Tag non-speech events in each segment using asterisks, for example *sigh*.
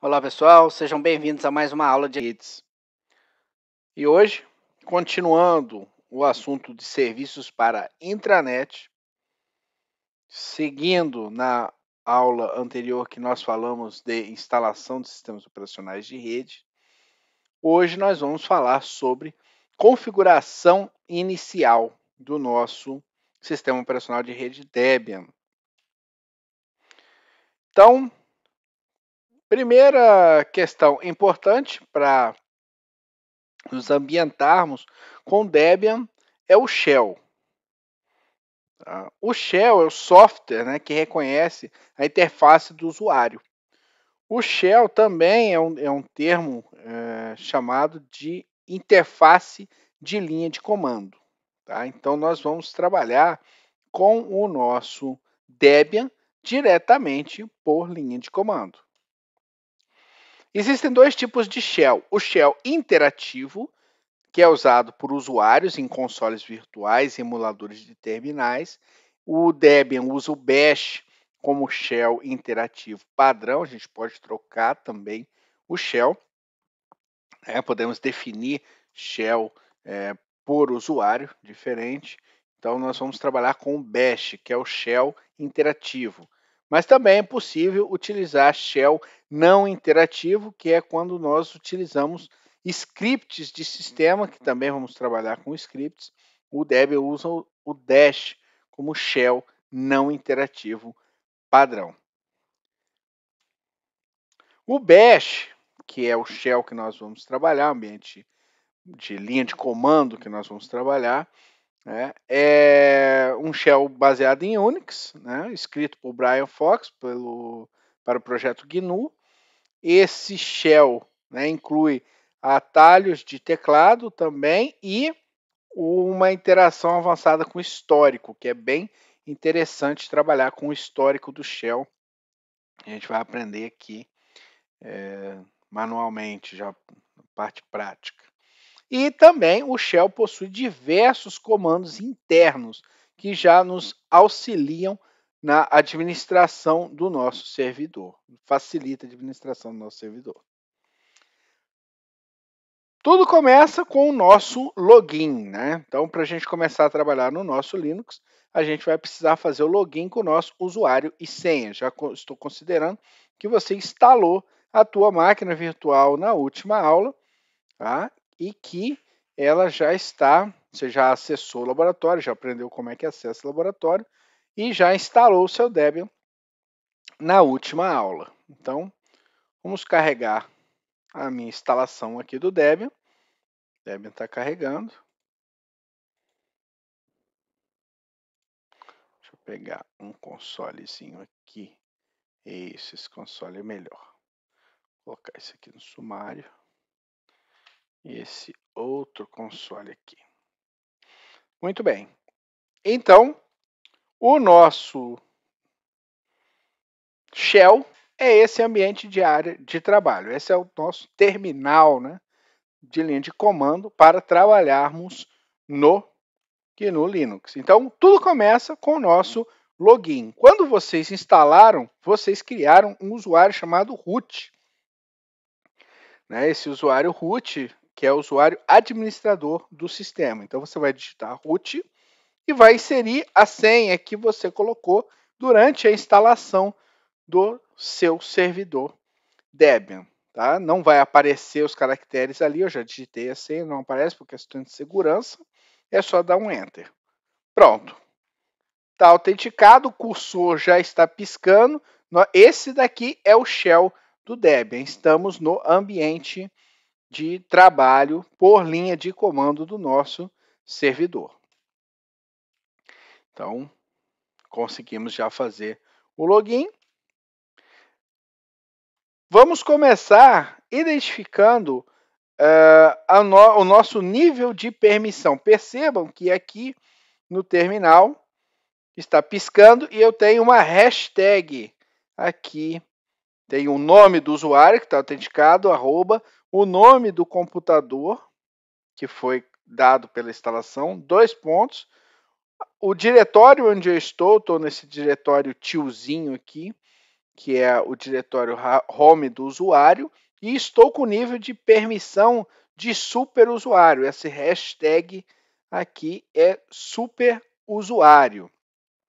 Olá pessoal, sejam bem-vindos a mais uma aula de redes. E hoje, continuando o assunto de serviços para intranet, seguindo na aula anterior que nós falamos de instalação de sistemas operacionais de rede, hoje nós vamos falar sobre configuração inicial do nosso sistema operacional de rede Debian. Então, Primeira questão importante para nos ambientarmos com Debian é o Shell. Tá? O Shell é o software né, que reconhece a interface do usuário. O Shell também é um, é um termo é, chamado de interface de linha de comando. Tá? Então, nós vamos trabalhar com o nosso Debian diretamente por linha de comando. Existem dois tipos de shell: o shell interativo, que é usado por usuários em consoles virtuais, emuladores de terminais. O Debian usa o Bash como shell interativo padrão, a gente pode trocar também o shell. É, podemos definir shell é, por usuário diferente. Então, nós vamos trabalhar com o Bash, que é o shell interativo. Mas também é possível utilizar shell não interativo, que é quando nós utilizamos scripts de sistema, que também vamos trabalhar com scripts. O Debian usa o Dash como shell não interativo padrão. O Bash, que é o shell que nós vamos trabalhar, ambiente de linha de comando que nós vamos trabalhar, né? É um shell baseado em Unix, né? escrito por Brian Fox pelo, para o projeto GNU. Esse shell né, inclui atalhos de teclado também e uma interação avançada com histórico, que é bem interessante trabalhar com o histórico do Shell. A gente vai aprender aqui é, manualmente, já parte prática. E também o shell possui diversos comandos internos que já nos auxiliam na administração do nosso servidor, facilita a administração do nosso servidor. Tudo começa com o nosso login, né? Então, para a gente começar a trabalhar no nosso Linux, a gente vai precisar fazer o login com o nosso usuário e senha. Já estou considerando que você instalou a tua máquina virtual na última aula, tá? e que ela já está, você já acessou o laboratório, já aprendeu como é que acessa o laboratório e já instalou o seu Debian na última aula. Então, vamos carregar a minha instalação aqui do Debian. Debian está carregando. Deixa eu pegar um consolezinho aqui. Esse, esse console é melhor. Vou colocar isso aqui no sumário e esse outro console aqui. Muito bem. Então, o nosso shell é esse ambiente de área de trabalho. Esse é o nosso terminal né, de linha de comando para trabalharmos no GNU Linux. Então, tudo começa com o nosso login. Quando vocês instalaram, vocês criaram um usuário chamado root. Né, esse usuário root que é o usuário administrador do sistema. Então você vai digitar root e vai inserir a senha que você colocou durante a instalação do seu servidor Debian. Tá? Não vai aparecer os caracteres ali, eu já digitei a senha, não aparece por questão de segurança. É só dar um enter. Pronto. Está autenticado, o cursor já está piscando. Esse daqui é o shell do Debian. Estamos no ambiente de trabalho por linha de comando do nosso servidor. Então, conseguimos já fazer o login. Vamos começar identificando uh, no, o nosso nível de permissão. Percebam que aqui no terminal está piscando e eu tenho uma hashtag aqui. Tem o nome do usuário que está autenticado, arroba, o nome do computador que foi dado pela instalação, dois pontos, o diretório onde eu estou, estou nesse diretório tiozinho aqui, que é o diretório home do usuário, e estou com o nível de permissão de superusuário. Esse hashtag aqui é superusuário.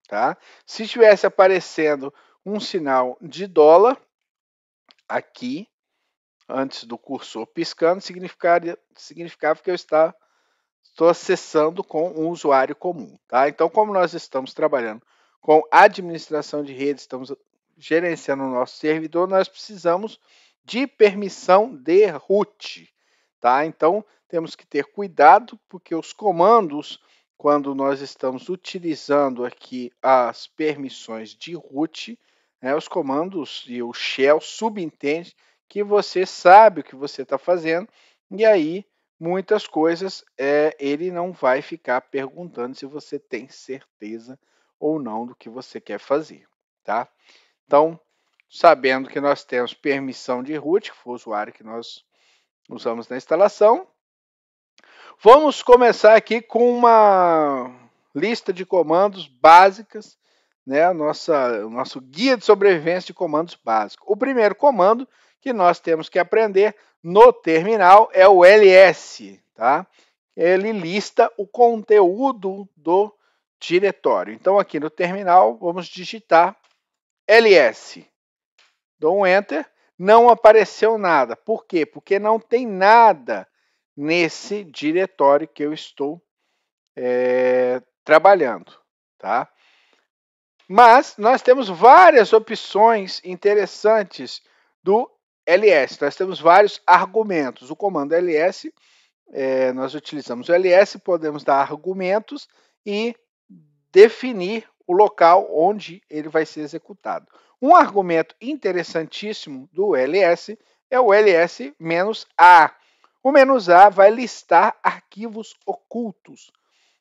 Tá? Se estivesse aparecendo um sinal de dólar aqui, antes do cursor piscando significaria, significava que eu está, estou acessando com um usuário comum. Tá? Então, como nós estamos trabalhando com administração de rede, estamos gerenciando o nosso servidor, nós precisamos de permissão de root. Tá? Então, temos que ter cuidado, porque os comandos, quando nós estamos utilizando aqui as permissões de root, né, os comandos e o shell subentende que você sabe o que você está fazendo, e aí muitas coisas é, ele não vai ficar perguntando se você tem certeza ou não do que você quer fazer, tá? Então, sabendo que nós temos permissão de root, que foi o usuário que nós usamos na instalação, vamos começar aqui com uma lista de comandos básicas, né? Nossa, o nosso guia de sobrevivência de comandos básicos. O primeiro comando que nós temos que aprender no terminal é o LS, tá? Ele lista o conteúdo do diretório. Então, aqui no terminal, vamos digitar LS. Dou um Enter, não apareceu nada. Por quê? Porque não tem nada nesse diretório que eu estou é, trabalhando, tá? Mas nós temos várias opções interessantes do ls. Nós temos vários argumentos. O comando ls, é, nós utilizamos o ls, podemos dar argumentos e definir o local onde ele vai ser executado. Um argumento interessantíssimo do ls é o ls-a. O "-a" vai listar arquivos ocultos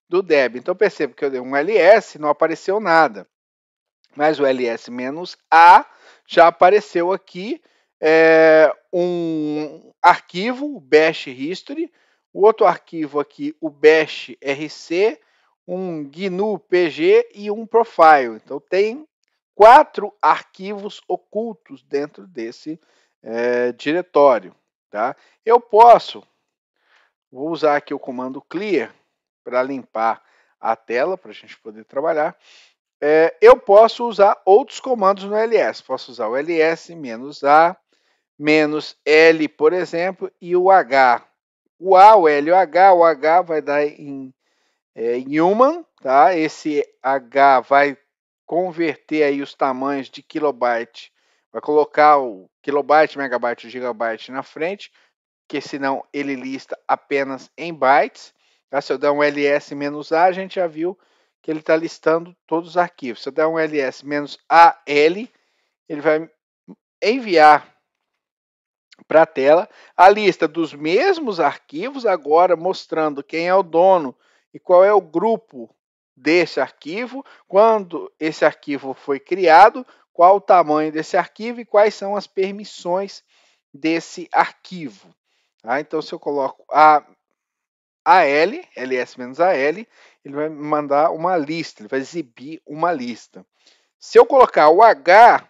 do deb. Então perceba que eu dei um ls, não apareceu nada. Mas o ls-a já apareceu aqui é, um arquivo, o bash history, o outro arquivo aqui, o bash rc, um GNU PG e um profile. Então tem quatro arquivos ocultos dentro desse é, diretório. Tá? Eu posso, vou usar aqui o comando clear para limpar a tela para a gente poder trabalhar. É, eu posso usar outros comandos no ls. Posso usar o ls-a, menos L, por exemplo, e o H. O A, o L o H, o H vai dar em, é, em Human, tá? Esse H vai converter aí os tamanhos de kilobyte, vai colocar o kilobyte, megabyte, o gigabyte na frente, que senão ele lista apenas em bytes. Tá? Se eu der um ls menos a, a gente já viu que ele está listando todos os arquivos. Se eu der um ls menos al, ele vai enviar para a tela a lista dos mesmos arquivos, agora mostrando quem é o dono e qual é o grupo desse arquivo, quando esse arquivo foi criado, qual o tamanho desse arquivo e quais são as permissões desse arquivo. Tá? Então, se eu coloco a AL, ls-al, ele vai mandar uma lista, ele vai exibir uma lista. Se eu colocar o h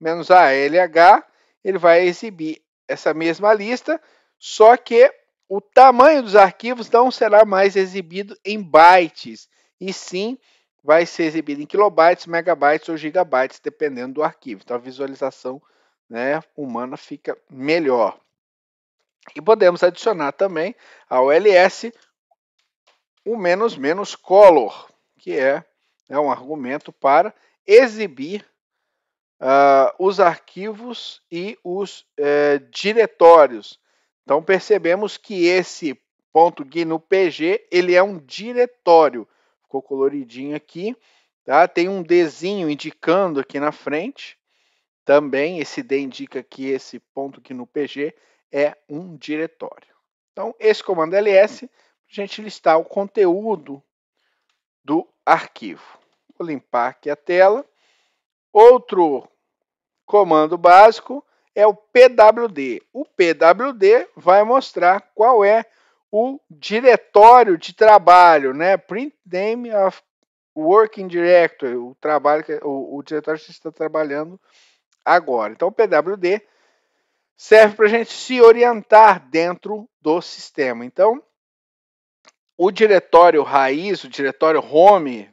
menos ALH, ele vai exibir essa mesma lista, só que o tamanho dos arquivos não será mais exibido em bytes, e sim vai ser exibido em kilobytes, megabytes ou gigabytes, dependendo do arquivo. Então a visualização né, humana fica melhor. E podemos adicionar também ao LS o menos menos color, que é, é um argumento para exibir uh, os arquivos e os uh, diretórios. Então percebemos que esse ponto .gnu pg ele é um diretório. Ficou coloridinho aqui, tá? Tem um desenho indicando aqui na frente. Também esse D indica que esse ponto .gnu pg é um diretório. Então esse comando ls a gente listar o conteúdo do arquivo. Vou limpar aqui a tela. Outro comando básico é o PWD. O PWD vai mostrar qual é o diretório de trabalho, né? Print name of working directory, o trabalho que, o, o diretório que você está trabalhando agora. Então o PWD serve para a gente se orientar dentro do sistema. Então o diretório raiz, o diretório home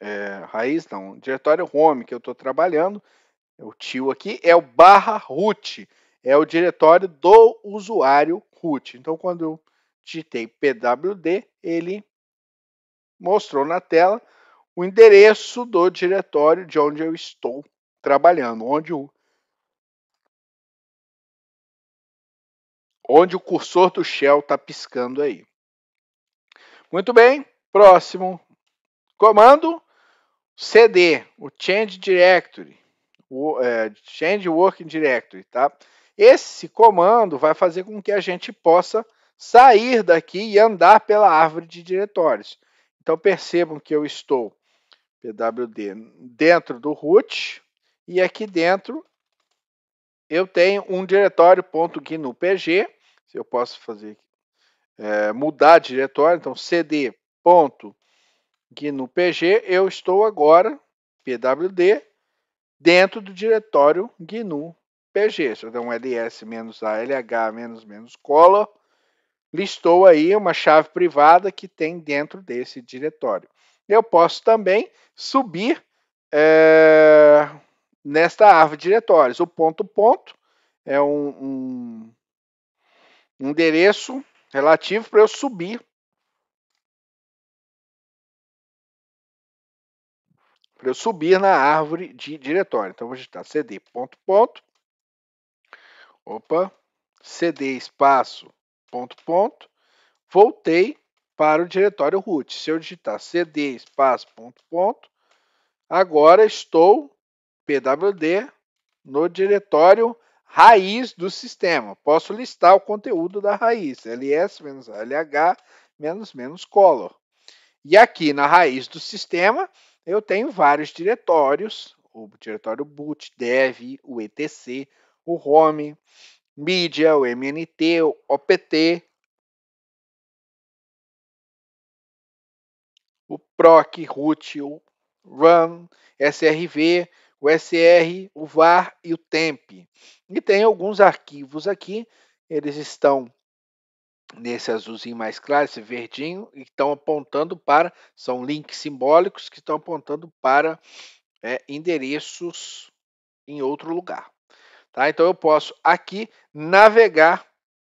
é, raiz não, diretório home que eu estou trabalhando, é o tio aqui, é o barra root, é o diretório do usuário root. Então, quando eu digitei pwd, ele mostrou na tela o endereço do diretório de onde eu estou trabalhando, onde o, onde o cursor do shell está piscando aí. Muito bem, próximo comando CD, o Change Directory, o é, Change Working Directory, tá? Esse comando vai fazer com que a gente possa sair daqui e andar pela árvore de diretórios. Então percebam que eu estou pwd dentro do root e aqui dentro eu tenho um diretório se eu posso fazer é, mudar diretório, então cd ponto GNU PG eu estou agora, PWD, dentro do diretório GNU PG. Se eu der um ls alh color, listou aí uma chave privada que tem dentro desse diretório. Eu posso também subir é, nesta árvore de diretórios. O ponto ponto é um, um endereço relativo para eu subir para eu subir na árvore de diretório. Então, vou digitar cd ponto ponto, opa, cd espaço ponto ponto, voltei para o diretório root. Se eu digitar cd espaço ponto ponto, agora estou pwd no diretório raiz do sistema. Posso listar o conteúdo da raiz, ls-lh-color. E aqui na raiz do sistema, eu tenho vários diretórios, o diretório boot, dev, o etc, o home, media, o mnt, o opt, o proc, root, o run, srv, o sr, o var e o temp. E tem alguns arquivos aqui, eles estão nesse azulzinho mais claro, esse verdinho, e estão apontando para, são links simbólicos que estão apontando para é, endereços em outro lugar. Tá? Então eu posso aqui navegar,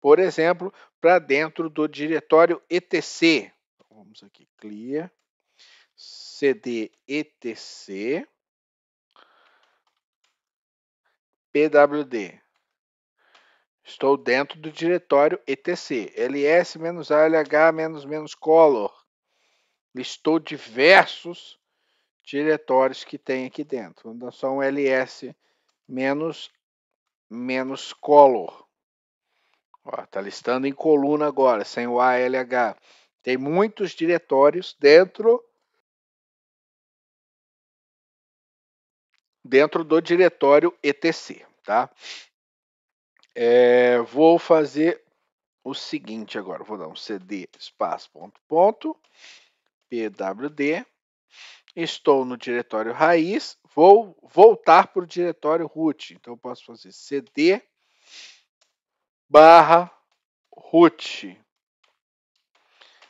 por exemplo, para dentro do diretório etc. vamos aqui, clear, cd etc, pwd. Estou dentro do diretório etc, ls-alh-color. Listou diversos diretórios que tem aqui dentro. Vamos dar só um ls menos, menos color. Está listando em coluna agora, sem o ALH. Tem muitos diretórios dentro dentro do diretório etc, tá? É, vou fazer o seguinte agora. Vou dar um cd espaço ponto ponto pwd. Estou no diretório raiz. Vou voltar para o diretório root. Então eu posso fazer cd barra root.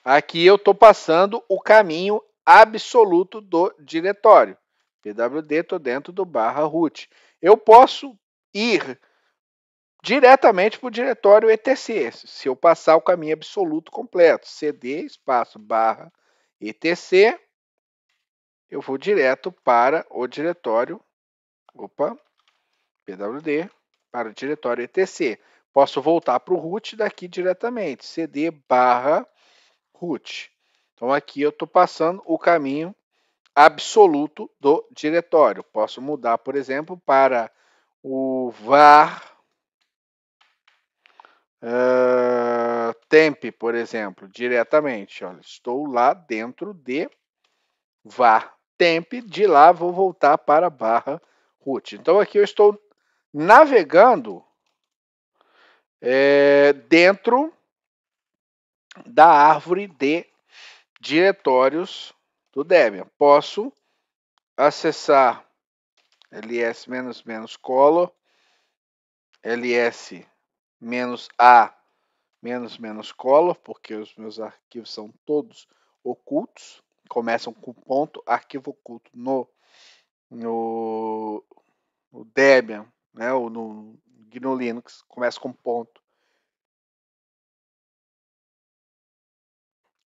Aqui eu estou passando o caminho absoluto do diretório. pwd, estou dentro do barra root. Eu posso ir diretamente para o diretório etc. Se eu passar o caminho absoluto completo, cd espaço barra etc, eu vou direto para o diretório, opa, pwd, para o diretório etc. Posso voltar para o root daqui diretamente, cd barra root. Então aqui eu estou passando o caminho absoluto do diretório. Posso mudar, por exemplo, para o var ah, temp, por exemplo, diretamente. Olha, estou lá dentro de var temp, de lá vou voltar para barra root. Então aqui eu estou navegando é, dentro da árvore de diretórios do Debian. Posso acessar ls-color, ls menos A, menos menos color, porque os meus arquivos são todos ocultos, começam com ponto arquivo oculto no no, no Debian, né, ou no GNU Linux, começa com ponto.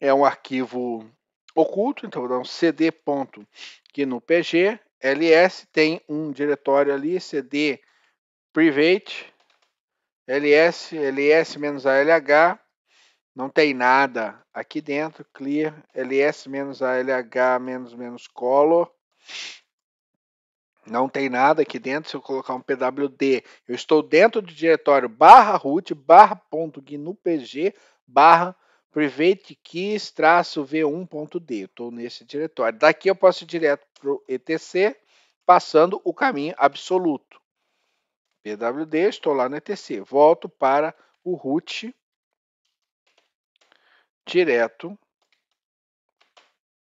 É um arquivo oculto, então vou dar um cd ponto que no pg ls tem um diretório ali cd private ls, ls menos alh, não tem nada aqui dentro, clear, ls menos alh menos menos color, não tem nada aqui dentro, se eu colocar um pwd, eu estou dentro do diretório barra root, barra ponto gnupg, barra private keys traço v1.d, estou nesse diretório. Daqui eu posso ir direto para o etc, passando o caminho absoluto pwd, estou lá no etc. Volto para o root direto,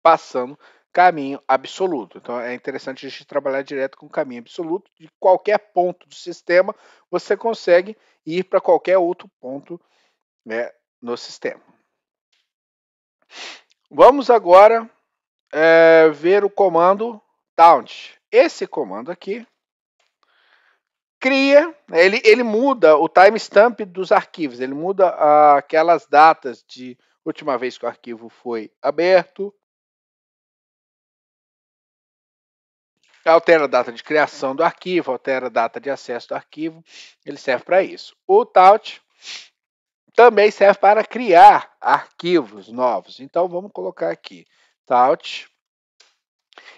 passando caminho absoluto. Então é interessante a gente trabalhar direto com caminho absoluto. De qualquer ponto do sistema, você consegue ir para qualquer outro ponto né, no sistema. Vamos agora é, ver o comando taunt. Esse comando aqui cria, ele, ele muda o timestamp dos arquivos, ele muda aquelas datas de última vez que o arquivo foi aberto, altera a data de criação do arquivo, altera a data de acesso do arquivo, ele serve para isso. O Taut também serve para criar arquivos novos. Então vamos colocar aqui Taut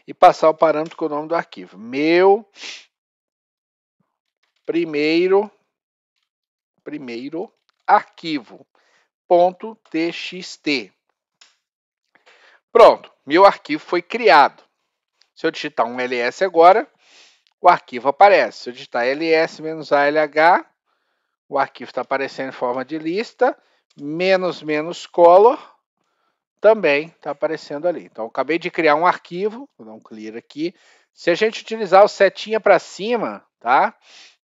e passar o parâmetro com o nome do arquivo. Meu Primeiro, primeiro arquivo ponto .txt. Pronto, meu arquivo foi criado. Se eu digitar um ls agora, o arquivo aparece. Se eu digitar ls-alh, o arquivo está aparecendo em forma de lista, menos menos color, também está aparecendo ali. Então, acabei de criar um arquivo, vou dar um clear aqui. Se a gente utilizar o setinha para cima, tá?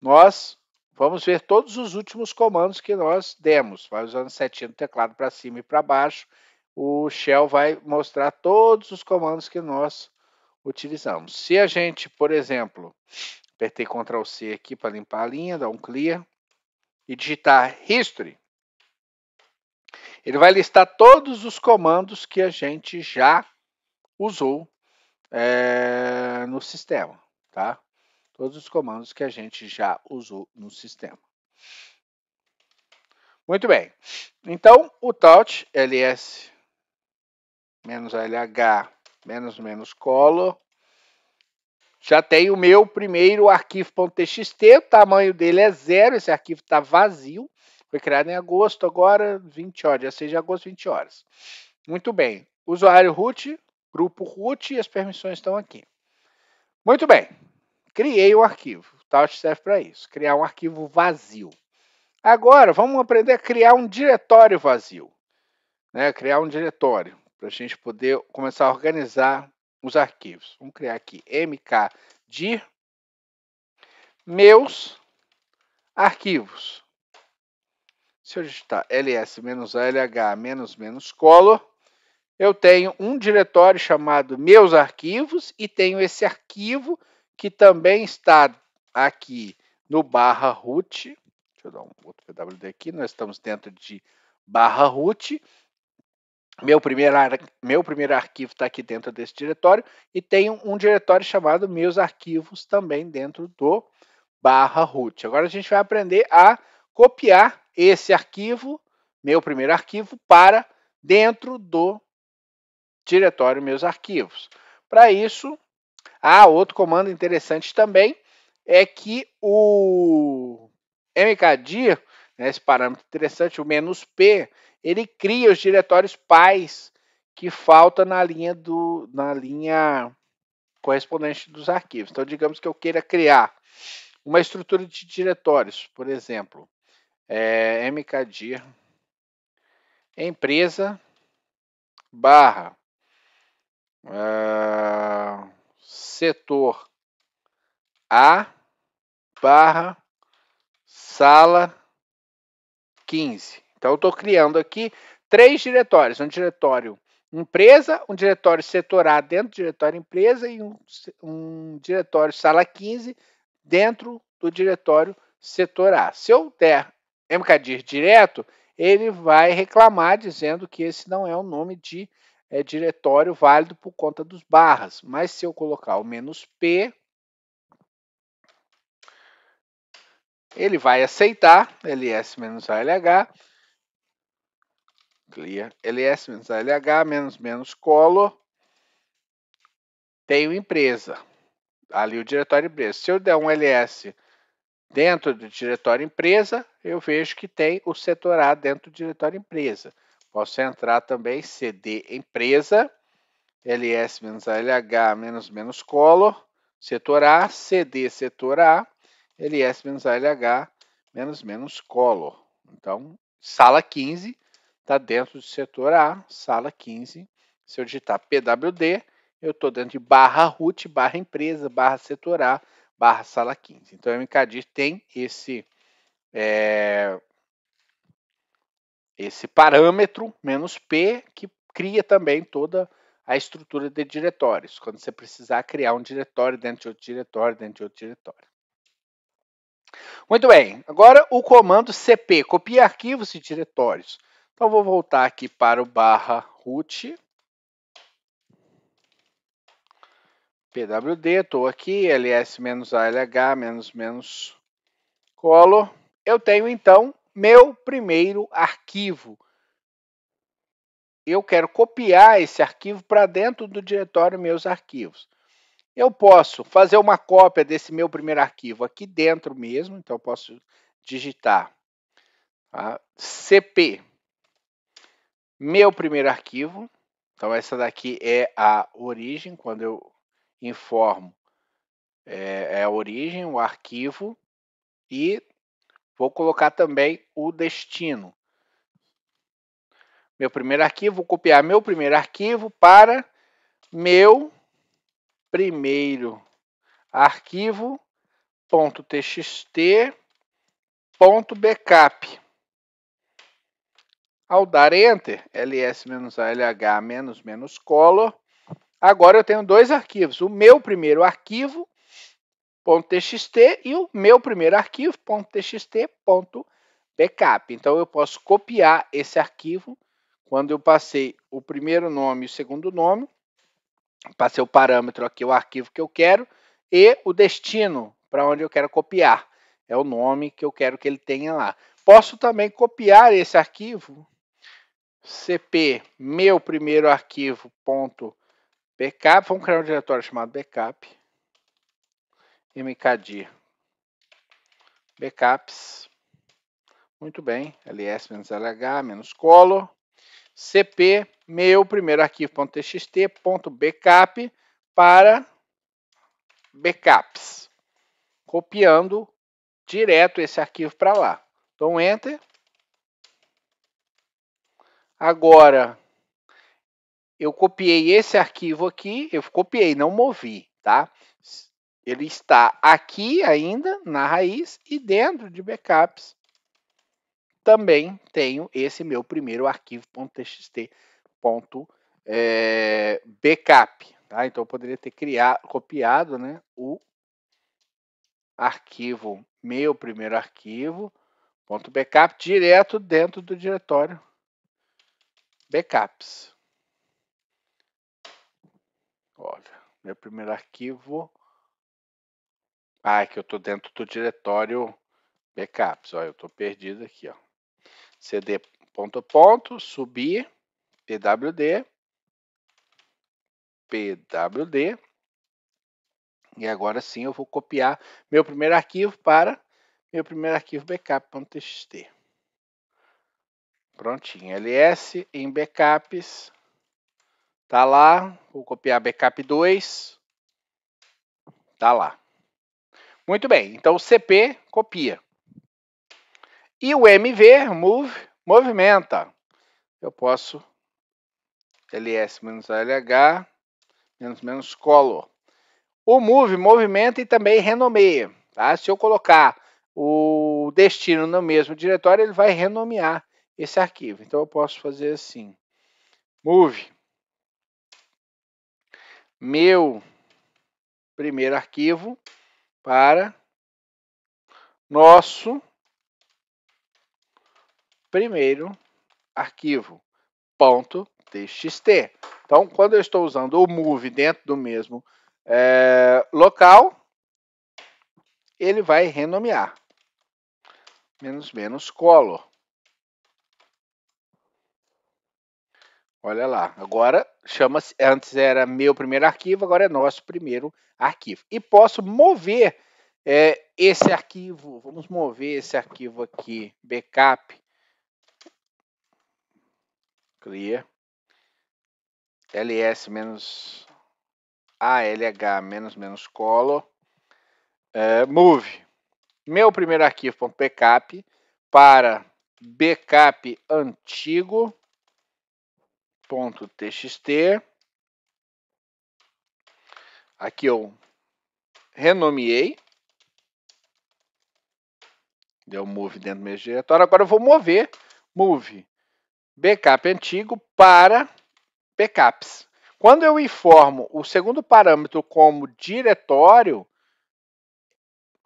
nós vamos ver todos os últimos comandos que nós demos. Vai usando setinha do teclado para cima e para baixo. O Shell vai mostrar todos os comandos que nós utilizamos. Se a gente, por exemplo, apertei Ctrl C aqui para limpar a linha, dar um clear e digitar history, ele vai listar todos os comandos que a gente já usou é, no sistema, tá? todos os comandos que a gente já usou no sistema. Muito bem. Então, o taut ls lh colo já tem o meu primeiro arquivo.txt, o tamanho dele é zero, esse arquivo está vazio, foi criado em agosto, agora 20 horas, dia 6 de agosto, 20 horas. Muito bem, usuário root, grupo root e as permissões estão aqui. Muito bem, Criei o arquivo. Taut tá? serve para isso, criar um arquivo vazio. Agora, vamos aprender a criar um diretório vazio. Né? Criar um diretório para a gente poder começar a organizar os arquivos. Vamos criar aqui mkdir meus arquivos. Se eu digitar ls-lh-color, eu tenho um diretório chamado meus arquivos e tenho esse arquivo que também está aqui no barra root. Deixa eu dar um outro PWD aqui. Nós estamos dentro de barra root. Meu primeiro, meu primeiro arquivo está aqui dentro desse diretório e tem um, um diretório chamado meus arquivos também dentro do barra root. Agora a gente vai aprender a copiar esse arquivo, meu primeiro arquivo, para dentro do diretório meus arquivos. Para isso, ah, outro comando interessante também é que o mkdir, né, esse parâmetro interessante, o menos "-p", ele cria os diretórios pais que falta na linha do na linha correspondente dos arquivos. Então, digamos que eu queira criar uma estrutura de diretórios, por exemplo, é, mkdir empresa barra uh, setor A barra sala 15. Então, eu estou criando aqui três diretórios: um diretório empresa, um diretório setor A dentro do diretório empresa e um, um diretório sala 15 dentro do diretório setor A. Se eu der MKDIR direto, ele vai reclamar dizendo que esse não é o nome de é diretório válido por conta dos barras. Mas se eu colocar o menos P, ele vai aceitar LS menos ALH, clear, LS menos ALH, menos menos colo tenho empresa, ali o diretório empresa. Se eu der um LS dentro do diretório empresa, eu vejo que tem o setor A dentro do diretório empresa. Posso entrar também CD empresa, LS menos ALH menos menos colo setor A, CD setor A, LS menos ALH menos menos colo. Então, sala 15 está dentro do setor A, sala 15. Se eu digitar PWD, eu estou dentro de barra root, barra empresa, barra setor A, barra sala 15. Então, o MKD tem esse é, esse parâmetro menos P que cria também toda a estrutura de diretórios, quando você precisar criar um diretório dentro de outro diretório, dentro de outro diretório. Muito bem, agora o comando cp, copia arquivos e diretórios. Então, vou voltar aqui para o barra root, pwd, estou aqui, ls-alh, menos menos colo. Eu tenho, então, meu primeiro arquivo. Eu quero copiar esse arquivo para dentro do diretório Meus Arquivos. Eu posso fazer uma cópia desse meu primeiro arquivo aqui dentro mesmo, então eu posso digitar tá? cp meu primeiro arquivo. Então essa daqui é a origem, quando eu informo é, é a origem, o arquivo, e Vou colocar também o destino. Meu primeiro arquivo, vou copiar meu primeiro arquivo para meu primeiro arquivo ponto txt ponto backup. Ao dar enter, ls-alh-color, agora eu tenho dois arquivos. O meu primeiro arquivo .txt e o meu primeiro arquivo .txt.backup. Então eu posso copiar esse arquivo quando eu passei o primeiro nome e o segundo nome, passei o parâmetro aqui, o arquivo que eu quero e o destino para onde eu quero copiar. É o nome que eu quero que ele tenha lá. Posso também copiar esse arquivo cp meu primeiro arquivo ponto backup, vamos criar um diretório chamado backup MKD. backups, muito bem, ls-lh, menos colo, cp, meu primeiro arquivo.txt, ponto backup, para backups, copiando direto esse arquivo para lá. Então, enter. Agora, eu copiei esse arquivo aqui, eu copiei, não movi, tá? Ele está aqui ainda na raiz e dentro de backups também tenho esse meu primeiro arquivo.txt é, backup. Tá? Então eu poderia ter criado, copiado né, o arquivo, meu primeiro arquivo, ponto backup, direto dentro do diretório backups. Olha, meu primeiro arquivo ah, é que eu estou dentro do diretório backups. Olha, eu estou perdido aqui. Ó. CD ponto ponto, subir, pwd, pwd. E agora sim eu vou copiar meu primeiro arquivo para meu primeiro arquivo backup.txt. Prontinho, ls em backups, tá lá, vou copiar backup 2, tá lá. Muito bem, então o CP copia. E o MV, move, movimenta. Eu posso LS menos LH, menos menos color. O move movimenta e também renomeia. Tá? Se eu colocar o destino no mesmo diretório, ele vai renomear esse arquivo. Então eu posso fazer assim: move meu primeiro arquivo para nosso primeiro arquivo, ponto .txt. Então, quando eu estou usando o move dentro do mesmo é, local, ele vai renomear. Menos menos color. Olha lá, agora chama-se, antes era meu primeiro arquivo, agora é nosso primeiro arquivo. E posso mover é, esse arquivo, vamos mover esse arquivo aqui, backup, clear, ls menos alh menos menos color, é, move, meu primeiro arquivo.backup para backup antigo, ponto txt. Aqui eu renomeei. Deu move dentro do meu diretório. Agora eu vou mover move backup antigo para backups. Quando eu informo o segundo parâmetro como diretório,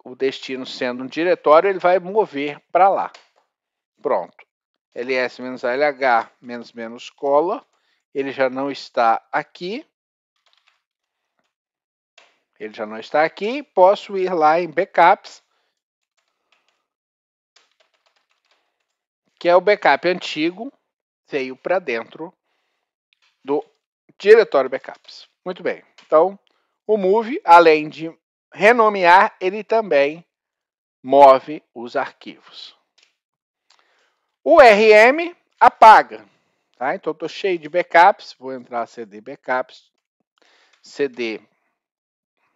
o destino sendo um diretório, ele vai mover para lá. Pronto. ls-lh menos menos cola ele já não está aqui. Ele já não está aqui. Posso ir lá em backups. Que é o backup antigo. Veio para dentro do diretório backups. Muito bem. Então, o Move, além de renomear, ele também move os arquivos. O RM apaga. Tá? Então, estou cheio de backups, vou entrar CD backups, CD,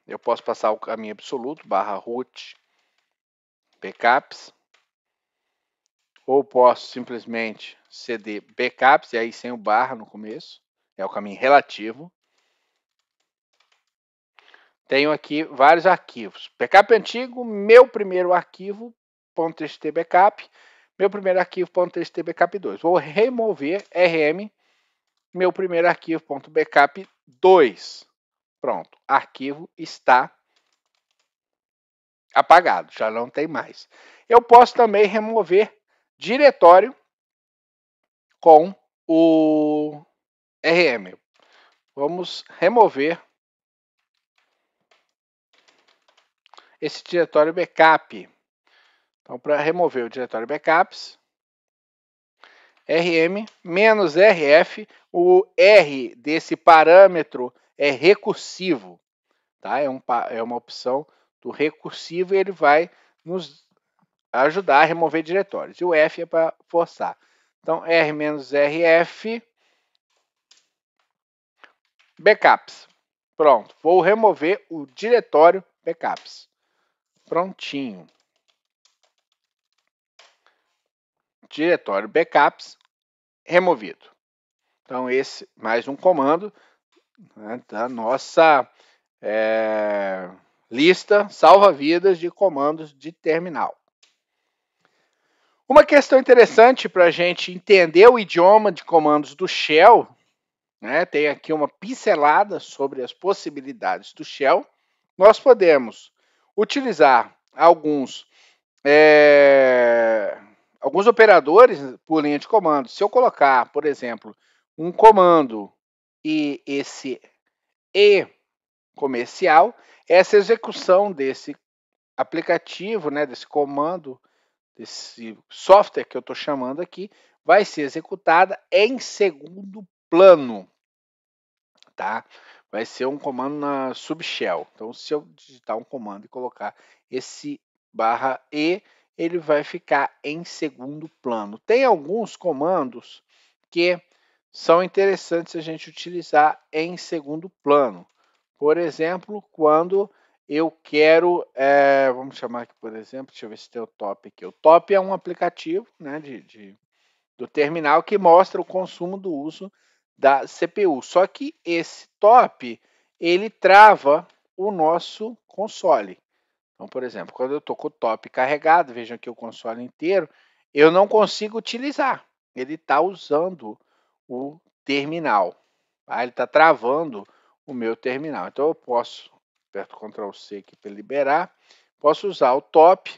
eu posso passar o caminho absoluto, barra root, backups, ou posso simplesmente CD backups, e aí sem o barra no começo, é o caminho relativo. Tenho aqui vários arquivos, backup antigo, meu primeiro arquivo, .txt backup, meu primeiro arquivo.txtbackup2. Vou remover rm meu primeiro arquivo.backup2. Pronto, arquivo está apagado, já não tem mais. Eu posso também remover diretório com o rm. Vamos remover esse diretório backup. Então, para remover o diretório backups, rm rf, o r desse parâmetro é recursivo, tá? É, um, é uma opção do recursivo e ele vai nos ajudar a remover diretórios. E o f é para forçar. Então, r rf, backups. Pronto, vou remover o diretório backups. Prontinho. diretório backups removido. Então, esse mais um comando né, da nossa é, lista salva-vidas de comandos de terminal. Uma questão interessante para a gente entender o idioma de comandos do Shell, né, tem aqui uma pincelada sobre as possibilidades do Shell. Nós podemos utilizar alguns é, alguns operadores por linha de comando. Se eu colocar, por exemplo, um comando e esse e comercial, essa execução desse aplicativo, né, desse comando, desse software que eu estou chamando aqui, vai ser executada em segundo plano, tá? Vai ser um comando na subshell. Então, se eu digitar um comando e colocar esse barra e ele vai ficar em segundo plano. Tem alguns comandos que são interessantes a gente utilizar em segundo plano. Por exemplo, quando eu quero, é, vamos chamar aqui, por exemplo, deixa eu ver se tem o top aqui. O top é um aplicativo né, de, de, do terminal que mostra o consumo do uso da CPU. Só que esse top, ele trava o nosso console. Então, por exemplo, quando eu estou com o top carregado, vejam aqui o console inteiro, eu não consigo utilizar. Ele está usando o terminal. Ah, tá? Ele está travando o meu terminal. Então, eu posso, aperto Ctrl C aqui para liberar, posso usar o top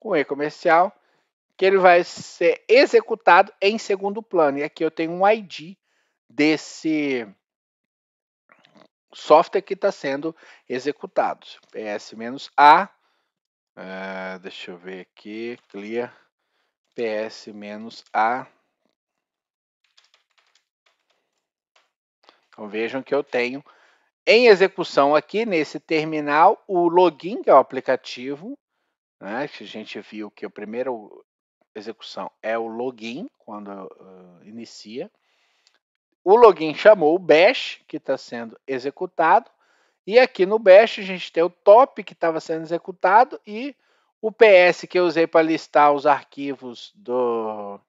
com E comercial, que ele vai ser executado em segundo plano. E aqui eu tenho um ID desse software que está sendo executado. ps-a, uh, eh, deixa eu ver aqui, clear, ps-a. Então vejam que eu tenho em execução aqui nesse terminal o login, que é o aplicativo, né, que a gente viu que a primeira execução é o login, quando uh, inicia o login chamou o bash, que está sendo executado, e aqui no bash a gente tem o top que estava sendo executado e o PS que eu usei para listar os arquivos do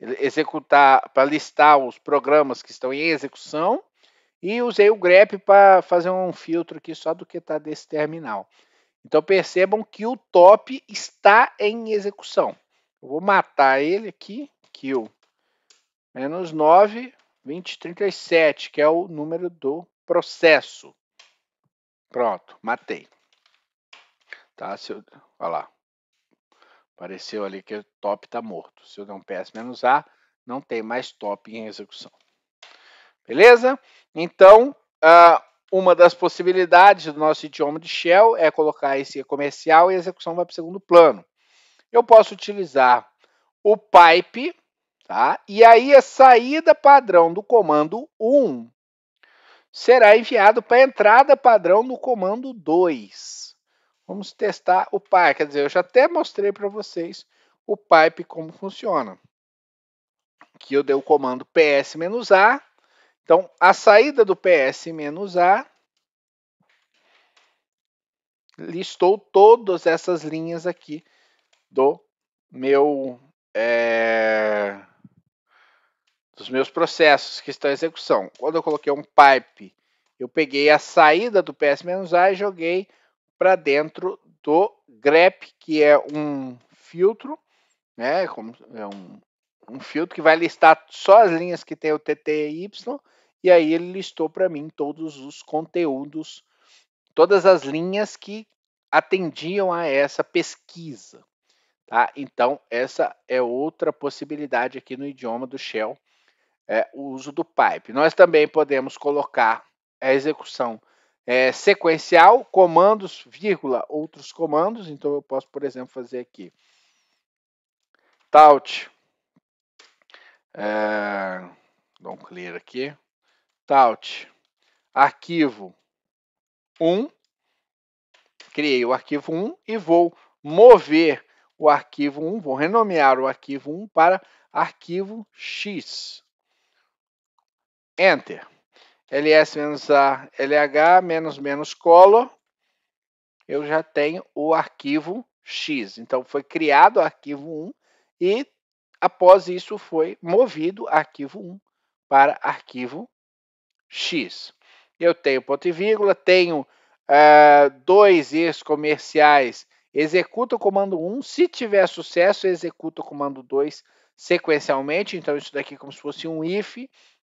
executar para listar os programas que estão em execução e usei o grep para fazer um filtro aqui só do que está desse terminal. Então percebam que o top está em execução. Eu vou matar ele aqui, kill menos 9, 2037, que é o número do processo. Pronto, matei. Tá, se eu, olha lá. Apareceu ali que o top está morto. Se eu der um PS-A, não tem mais top em execução. Beleza? Então, uh, uma das possibilidades do nosso idioma de shell é colocar esse comercial e a execução vai para o segundo plano. Eu posso utilizar o pipe Tá? E aí a saída padrão do comando 1 será enviado para a entrada padrão do comando 2. Vamos testar o pipe, quer dizer, eu já até mostrei para vocês o pipe como funciona. Aqui eu dei o comando ps-a, então a saída do ps-a listou todas essas linhas aqui do meu é, dos meus processos que estão em execução. Quando eu coloquei um pipe, eu peguei a saída do PS-A e joguei para dentro do grep, que é um filtro, né, como é um, um filtro que vai listar só as linhas que tem o TTY, e aí ele listou para mim todos os conteúdos, todas as linhas que atendiam a essa pesquisa. Tá? Então, essa é outra possibilidade aqui no idioma do Shell é, o uso do pipe. Nós também podemos colocar a execução é, sequencial, comandos, vírgula, outros comandos. Então, eu posso, por exemplo, fazer aqui taut, é, dou um clear aqui, taut, arquivo 1, criei o arquivo 1 e vou mover o arquivo 1, vou renomear o arquivo 1 para arquivo X. Enter. LS A, LH menos menos color. Eu já tenho o arquivo X. Então, foi criado o arquivo 1 e, após isso, foi movido arquivo 1 para arquivo X. Eu tenho ponto e vírgula, tenho uh, dois ex comerciais, executa o comando 1, se tiver sucesso, executa o comando 2 sequencialmente, então isso daqui é como se fosse um if,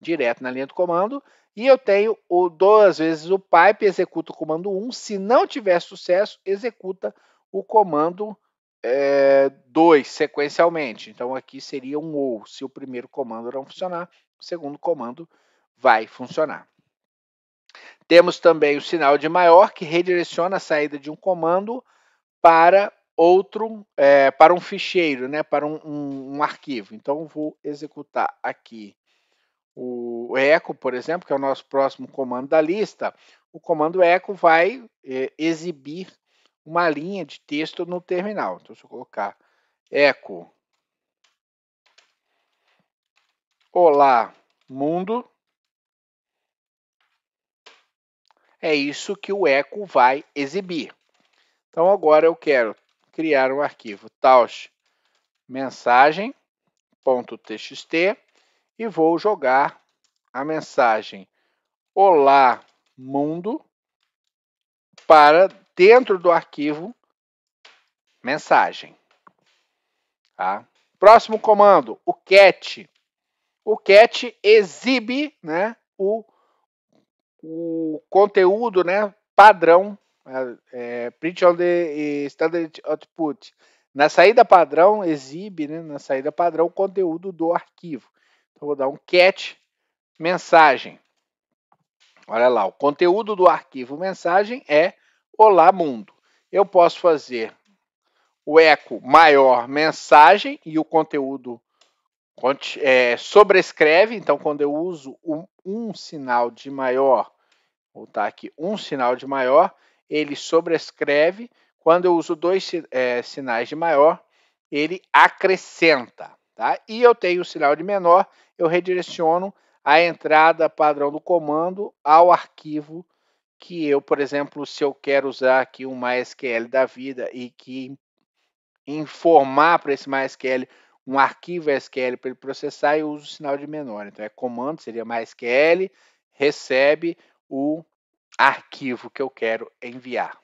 direto na linha do comando. E eu tenho o duas vezes o pipe, executa o comando 1. Se não tiver sucesso, executa o comando é, sequencialmente. Então aqui seria um ou. Se o primeiro comando não funcionar, o segundo comando vai funcionar. Temos também o sinal de maior, que redireciona a saída de um comando para outro, é, para um ficheiro, né, para um, um, um arquivo. Então vou executar aqui o eco, por exemplo, que é o nosso próximo comando da lista, o comando eco vai é, exibir uma linha de texto no terminal. Então, se eu colocar echo, olá, mundo, é isso que o eco vai exibir. Então, agora eu quero criar um arquivo tausch mensagem.txt e vou jogar a mensagem Olá Mundo para dentro do arquivo mensagem. Tá? Próximo comando, o cat. O cat exibe né, o, o conteúdo né, padrão, é, é print on the standard output. Na saída padrão, exibe né, na saída padrão o conteúdo do arquivo. Eu vou dar um cat mensagem. Olha lá, o conteúdo do arquivo mensagem é Olá Mundo. Eu posso fazer o eco maior mensagem e o conteúdo é, sobrescreve. Então, quando eu uso um, um sinal de maior, vou botar aqui um sinal de maior, ele sobrescreve. Quando eu uso dois é, sinais de maior, ele acrescenta. Tá? E eu tenho o sinal de menor, eu redireciono a entrada padrão do comando ao arquivo que eu, por exemplo, se eu quero usar aqui um MySQL da vida e que informar para esse MySQL um arquivo SQL para ele processar, eu uso o sinal de menor. Então, é comando, seria MySQL, recebe o arquivo que eu quero enviar.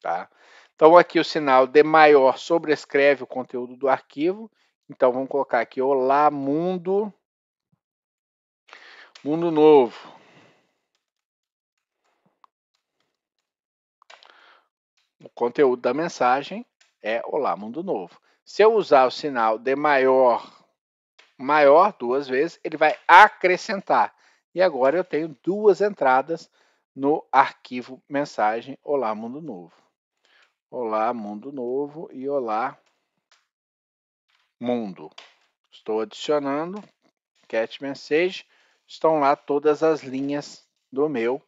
Tá? Então, aqui o sinal de maior sobrescreve o conteúdo do arquivo. Então, vamos colocar aqui, olá mundo Mundo Novo. O conteúdo da mensagem é Olá Mundo Novo. Se eu usar o sinal de maior, maior duas vezes, ele vai acrescentar. E agora eu tenho duas entradas no arquivo mensagem Olá Mundo Novo. Olá Mundo Novo e Olá Mundo. Estou adicionando cat message estão lá todas as linhas do meu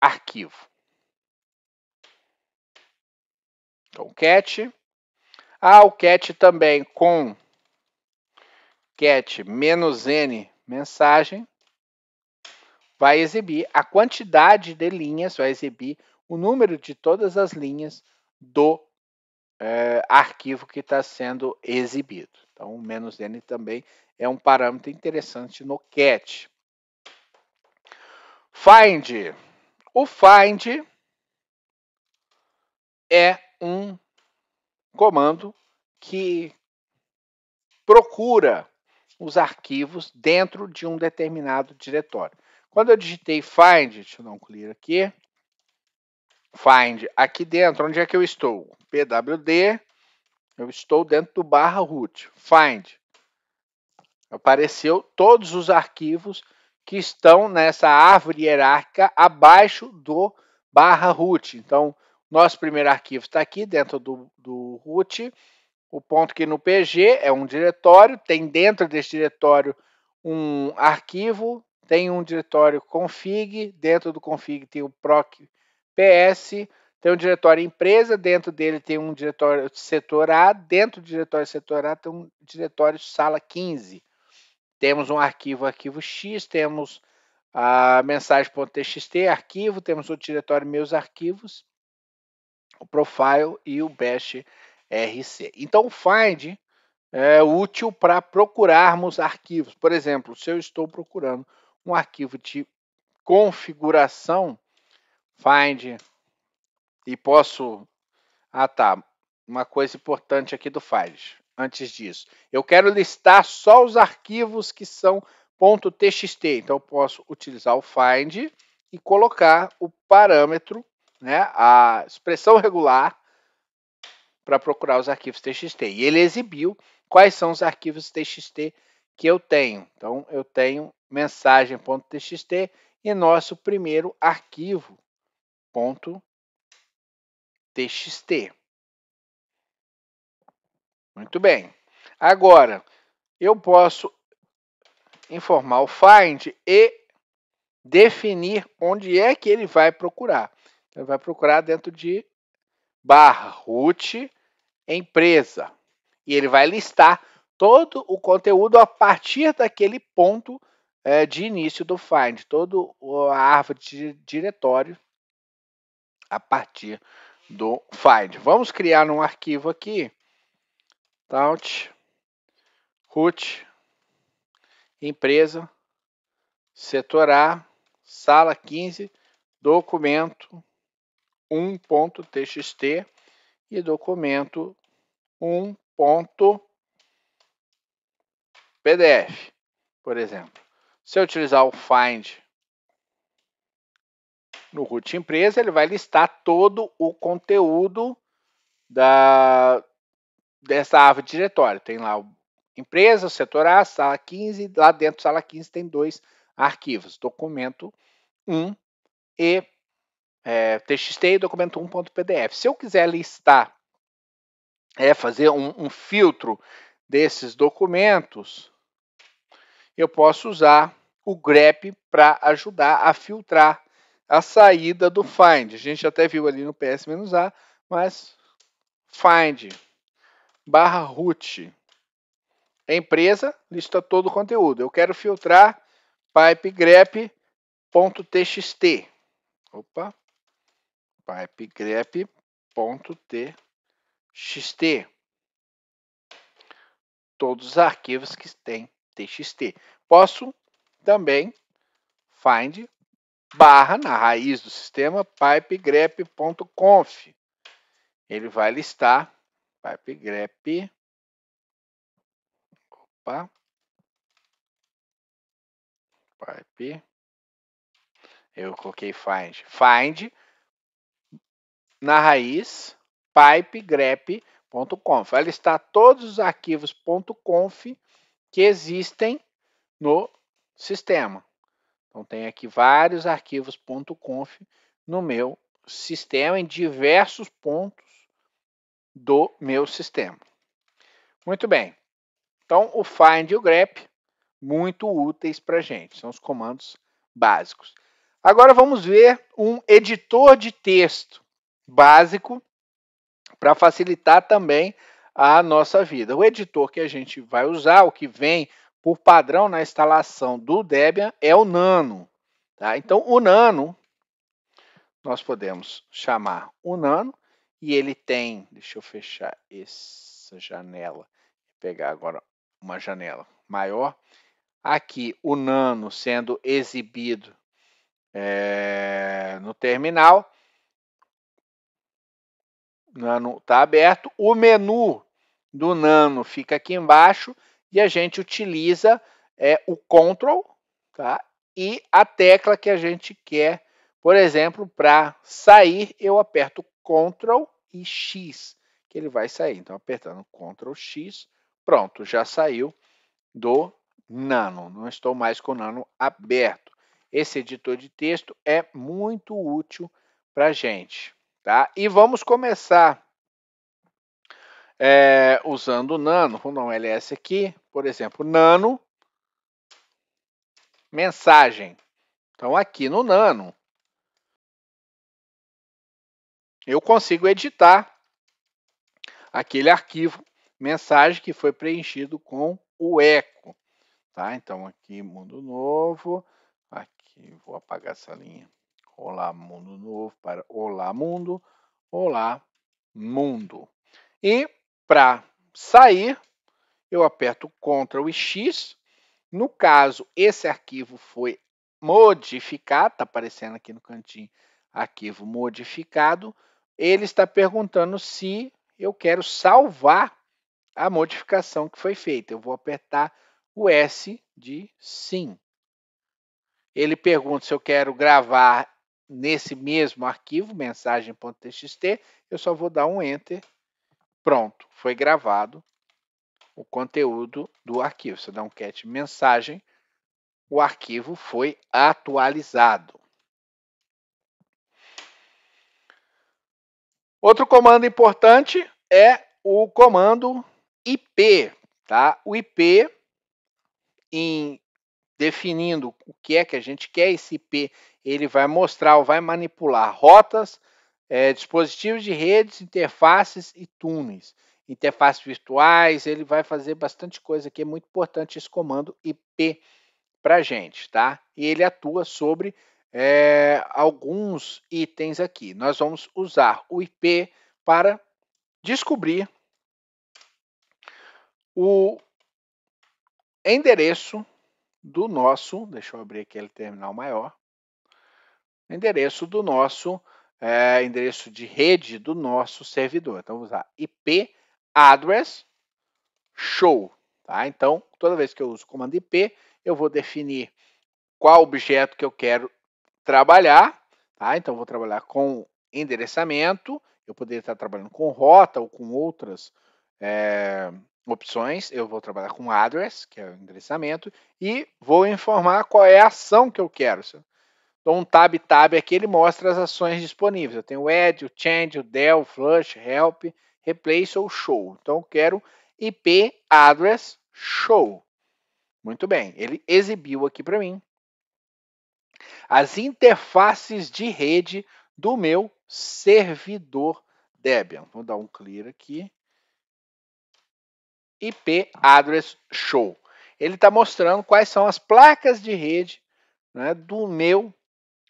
arquivo. Então, cat. Ah, o cat também com cat "-n", mensagem, vai exibir a quantidade de linhas, vai exibir o número de todas as linhas do é, arquivo que está sendo exibido. Então, o "-n", também é um parâmetro interessante no CAT. Find. O find é um comando que procura os arquivos dentro de um determinado diretório. Quando eu digitei find, deixa eu dar um clear aqui, find aqui dentro, onde é que eu estou? PWD, eu estou dentro do barra root, find. Apareceu todos os arquivos que estão nessa árvore hierárquica abaixo do barra root. Então, nosso primeiro arquivo está aqui dentro do, do root. O ponto que no PG é um diretório, tem dentro desse diretório um arquivo, tem um diretório config, dentro do config tem o proc ps, tem um diretório empresa, dentro dele tem um diretório setor A, dentro do diretório setor A tem um diretório sala 15. Temos um arquivo, arquivo X, temos a mensagem.txt, arquivo, temos o diretório meus arquivos, o profile e o bash rc. Então, o find é útil para procurarmos arquivos. Por exemplo, se eu estou procurando um arquivo de configuração, find e posso... Ah, tá. Uma coisa importante aqui do find antes disso. Eu quero listar só os arquivos que são .txt. Então, eu posso utilizar o find e colocar o parâmetro, né, a expressão regular, para procurar os arquivos txt. E ele exibiu quais são os arquivos txt que eu tenho. Então, eu tenho mensagem.txt e nosso primeiro arquivo.txt. Muito bem. Agora, eu posso informar o find e definir onde é que ele vai procurar. Ele vai procurar dentro de barra root empresa. E ele vai listar todo o conteúdo a partir daquele ponto é, de início do find, toda a árvore de diretório a partir do find. Vamos criar um arquivo aqui Stout, root, empresa, setor A, sala 15, documento 1.txt e documento 1.pdf, por exemplo. Se eu utilizar o find no root empresa, ele vai listar todo o conteúdo da, dessa árvore de diretório. Tem lá o empresa, o setor A, sala 15, lá dentro, sala 15, tem dois arquivos, documento 1 e é, txt e documento 1.pdf. Se eu quiser listar, é, fazer um, um filtro desses documentos, eu posso usar o grep para ajudar a filtrar a saída do find. A gente até viu ali no ps-a, mas find barra root. Empresa lista todo o conteúdo. Eu quero filtrar pipegrep.txt. Opa, pipegrep.txt. Todos os arquivos que têm txt. Posso também find barra na raiz do sistema pipegrep.conf. Ele vai listar pipe grep. Opa. Pipe. Eu coloquei find. Find na raiz pipegrep.conf. Vai está todos os arquivos .conf que existem no sistema. Então tem aqui vários arquivos .conf no meu sistema em diversos pontos do meu sistema. Muito bem. Então, o find e o grep, muito úteis para a gente, são os comandos básicos. Agora vamos ver um editor de texto básico para facilitar também a nossa vida. O editor que a gente vai usar, o que vem por padrão na instalação do Debian, é o Nano. Tá? Então, o Nano, nós podemos chamar o Nano e ele tem, deixa eu fechar essa janela, pegar agora uma janela maior. Aqui o Nano sendo exibido é, no terminal. Nano está aberto. O menu do Nano fica aqui embaixo e a gente utiliza é, o Control tá? e a tecla que a gente quer. Por exemplo, para sair, eu aperto Ctrl e X, que ele vai sair. Então, apertando Ctrl X, pronto, já saiu do Nano. Não estou mais com o Nano aberto. Esse editor de texto é muito útil para a gente. Tá? E vamos começar é, usando o Nano. Vou dar um LS aqui, por exemplo, Nano mensagem. Então, aqui no Nano, eu consigo editar aquele arquivo mensagem que foi preenchido com o eco. Tá? Então, aqui, mundo novo. Aqui, vou apagar essa linha. Olá, mundo novo para Olá, mundo. Olá, mundo. E para sair, eu aperto Ctrl e X. No caso, esse arquivo foi modificado, está aparecendo aqui no cantinho, arquivo modificado ele está perguntando se eu quero salvar a modificação que foi feita. Eu vou apertar o S de sim. Ele pergunta se eu quero gravar nesse mesmo arquivo, mensagem.txt, eu só vou dar um enter. Pronto, foi gravado o conteúdo do arquivo. Você dá um cat mensagem, o arquivo foi atualizado. Outro comando importante é o comando IP, tá? O IP em definindo o que é que a gente quer esse IP, ele vai mostrar ou vai manipular rotas, é, dispositivos de redes, interfaces e túneis. Interfaces virtuais, ele vai fazer bastante coisa que é muito importante esse comando IP para a gente, tá? E ele atua sobre é, alguns itens aqui. Nós vamos usar o IP para descobrir o endereço do nosso, deixa eu abrir aquele terminal maior, endereço do nosso, é, endereço de rede do nosso servidor. Então, vou usar IP address show. Tá? Então, toda vez que eu uso o comando IP, eu vou definir qual objeto que eu quero trabalhar, tá? Então vou trabalhar com endereçamento, eu poderia estar trabalhando com rota ou com outras é, opções, eu vou trabalhar com address, que é o endereçamento, e vou informar qual é a ação que eu quero. Então, um tab tab aqui ele mostra as ações disponíveis. Eu tenho o add, o change, o del, flush, help, replace ou show. Então, eu quero IP address show. Muito bem, ele exibiu aqui para mim as interfaces de rede do meu servidor Debian. Vou dar um clear aqui. IP Address Show. Ele está mostrando quais são as placas de rede né, do meu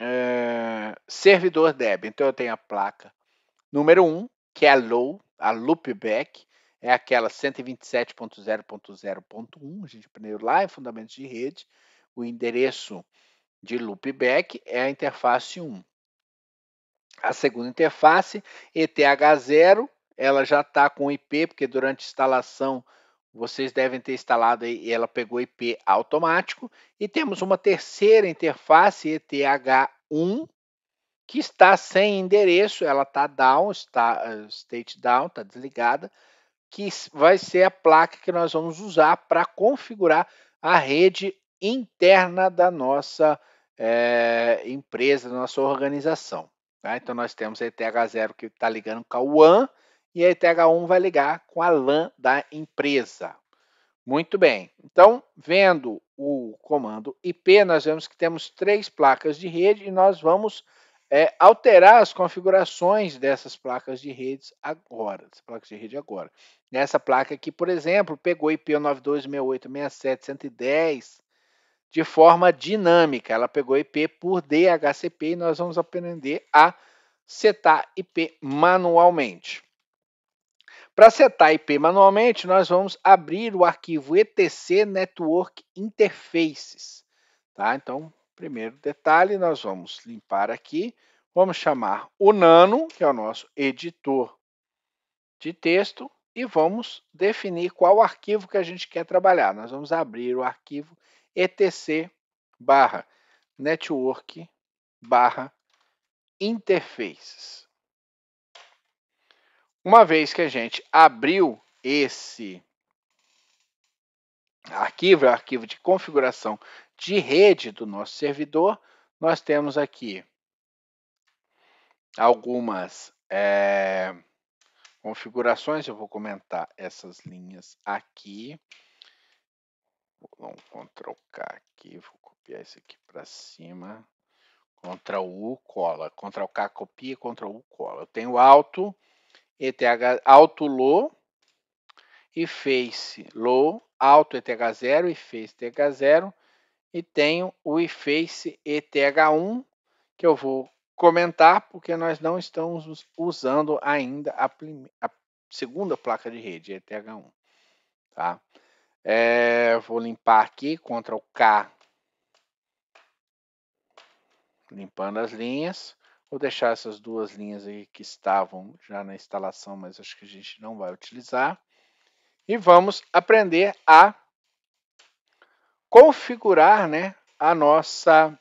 é, servidor Debian. Então eu tenho a placa número 1, que é a low, a loopback, é aquela 127.0.0.1, a gente aprendeu lá em é fundamentos de rede, o endereço de loopback é a interface 1. A segunda interface, ETH0, ela já está com IP, porque durante a instalação vocês devem ter instalado e ela pegou IP automático. E temos uma terceira interface, ETH1, que está sem endereço, ela está down, está eh, state down, está desligada, que vai ser a placa que nós vamos usar para configurar a rede interna da nossa é, empresa, da nossa organização. Tá? Então, nós temos a ETH0 que está ligando com a WAN e a ETH1 vai ligar com a LAN da empresa. Muito bem. Então, vendo o comando IP, nós vemos que temos três placas de rede e nós vamos é, alterar as configurações dessas placas de redes agora. Dessas placas de rede agora. Nessa placa aqui, por exemplo, pegou IP 92686710 de forma dinâmica. Ela pegou IP por DHCP e nós vamos aprender a setar IP manualmente. Para setar IP manualmente, nós vamos abrir o arquivo etc network interfaces, tá? Então, primeiro detalhe, nós vamos limpar aqui, vamos chamar o nano, que é o nosso editor de texto, e vamos definir qual arquivo que a gente quer trabalhar. Nós vamos abrir o arquivo etc barra network barra interfaces. Uma vez que a gente abriu esse arquivo, é o arquivo de configuração de rede do nosso servidor, nós temos aqui algumas é, configurações. Eu vou comentar essas linhas aqui. Vou um Ctrl K aqui, vou copiar esse aqui para cima. Ctrl U, cola. Ctrl K, copia, Ctrl U, cola. Eu tenho alto, ETH, alto low e face low, alto ETH0 e face ETH0. E tenho o iface ETH1, que eu vou comentar, porque nós não estamos usando ainda a, a segunda placa de rede, ETH1. Tá? É, vou limpar aqui, Ctrl K. Limpando as linhas. Vou deixar essas duas linhas aí que estavam já na instalação, mas acho que a gente não vai utilizar. E vamos aprender a configurar né, a nossa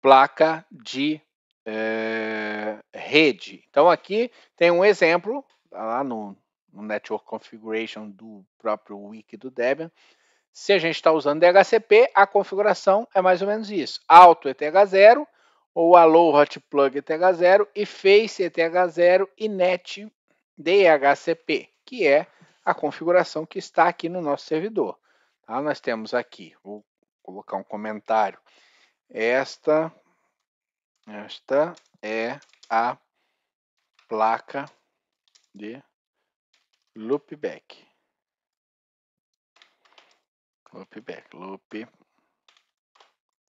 placa de é, rede. Então, aqui tem um exemplo, tá lá no no Network Configuration do próprio wiki do Debian. Se a gente está usando DHCP, a configuração é mais ou menos isso. Auto ETH0 ou Allow Hot Plug ETH0 e Face ETH0 e Net DHCP, que é a configuração que está aqui no nosso servidor. Tá? Nós temos aqui, vou colocar um comentário. Esta, esta é a placa de loopback. Loopback, loop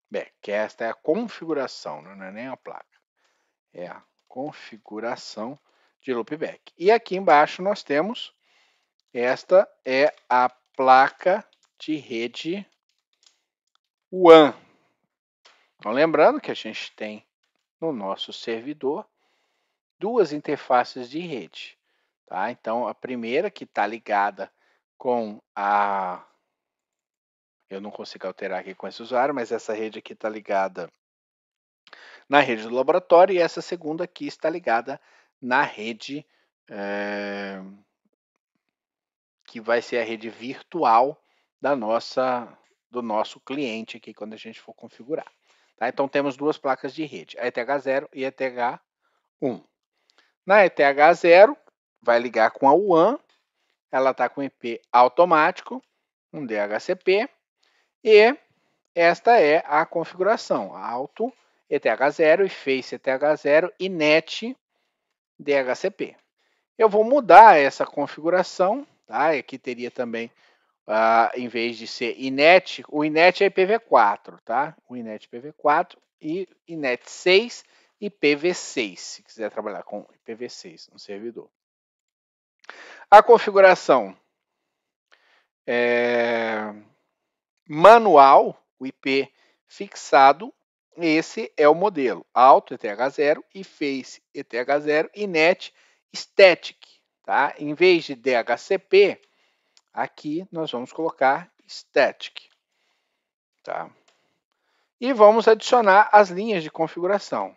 back. esta é a configuração, não é nem a placa. É a configuração de loopback. E aqui embaixo nós temos esta é a placa de rede WAN. Então, lembrando que a gente tem no nosso servidor duas interfaces de rede. Tá? Então, a primeira que está ligada com a. Eu não consigo alterar aqui com esse usuário, mas essa rede aqui está ligada na rede do laboratório e essa segunda aqui está ligada na rede é... que vai ser a rede virtual da nossa do nosso cliente aqui quando a gente for configurar. Tá? Então temos duas placas de rede, a ETH0 e a ETH1. Na ETH0 vai ligar com a WAN, ela está com IP automático, um DHCP, e esta é a configuração, alto ETH0 e face ETH0 e net DHCP. Eu vou mudar essa configuração, tá? aqui teria também, uh, em vez de ser INET, o INET é IPv4, tá? O INET é IPv4 e INET 6 IPv6, se quiser trabalhar com IPv6 no servidor. A configuração é, manual, o IP fixado, esse é o modelo. Auto ETH0, e face ETH0 e NET Static. Tá? Em vez de DHCP, aqui nós vamos colocar Static. Tá? E vamos adicionar as linhas de configuração.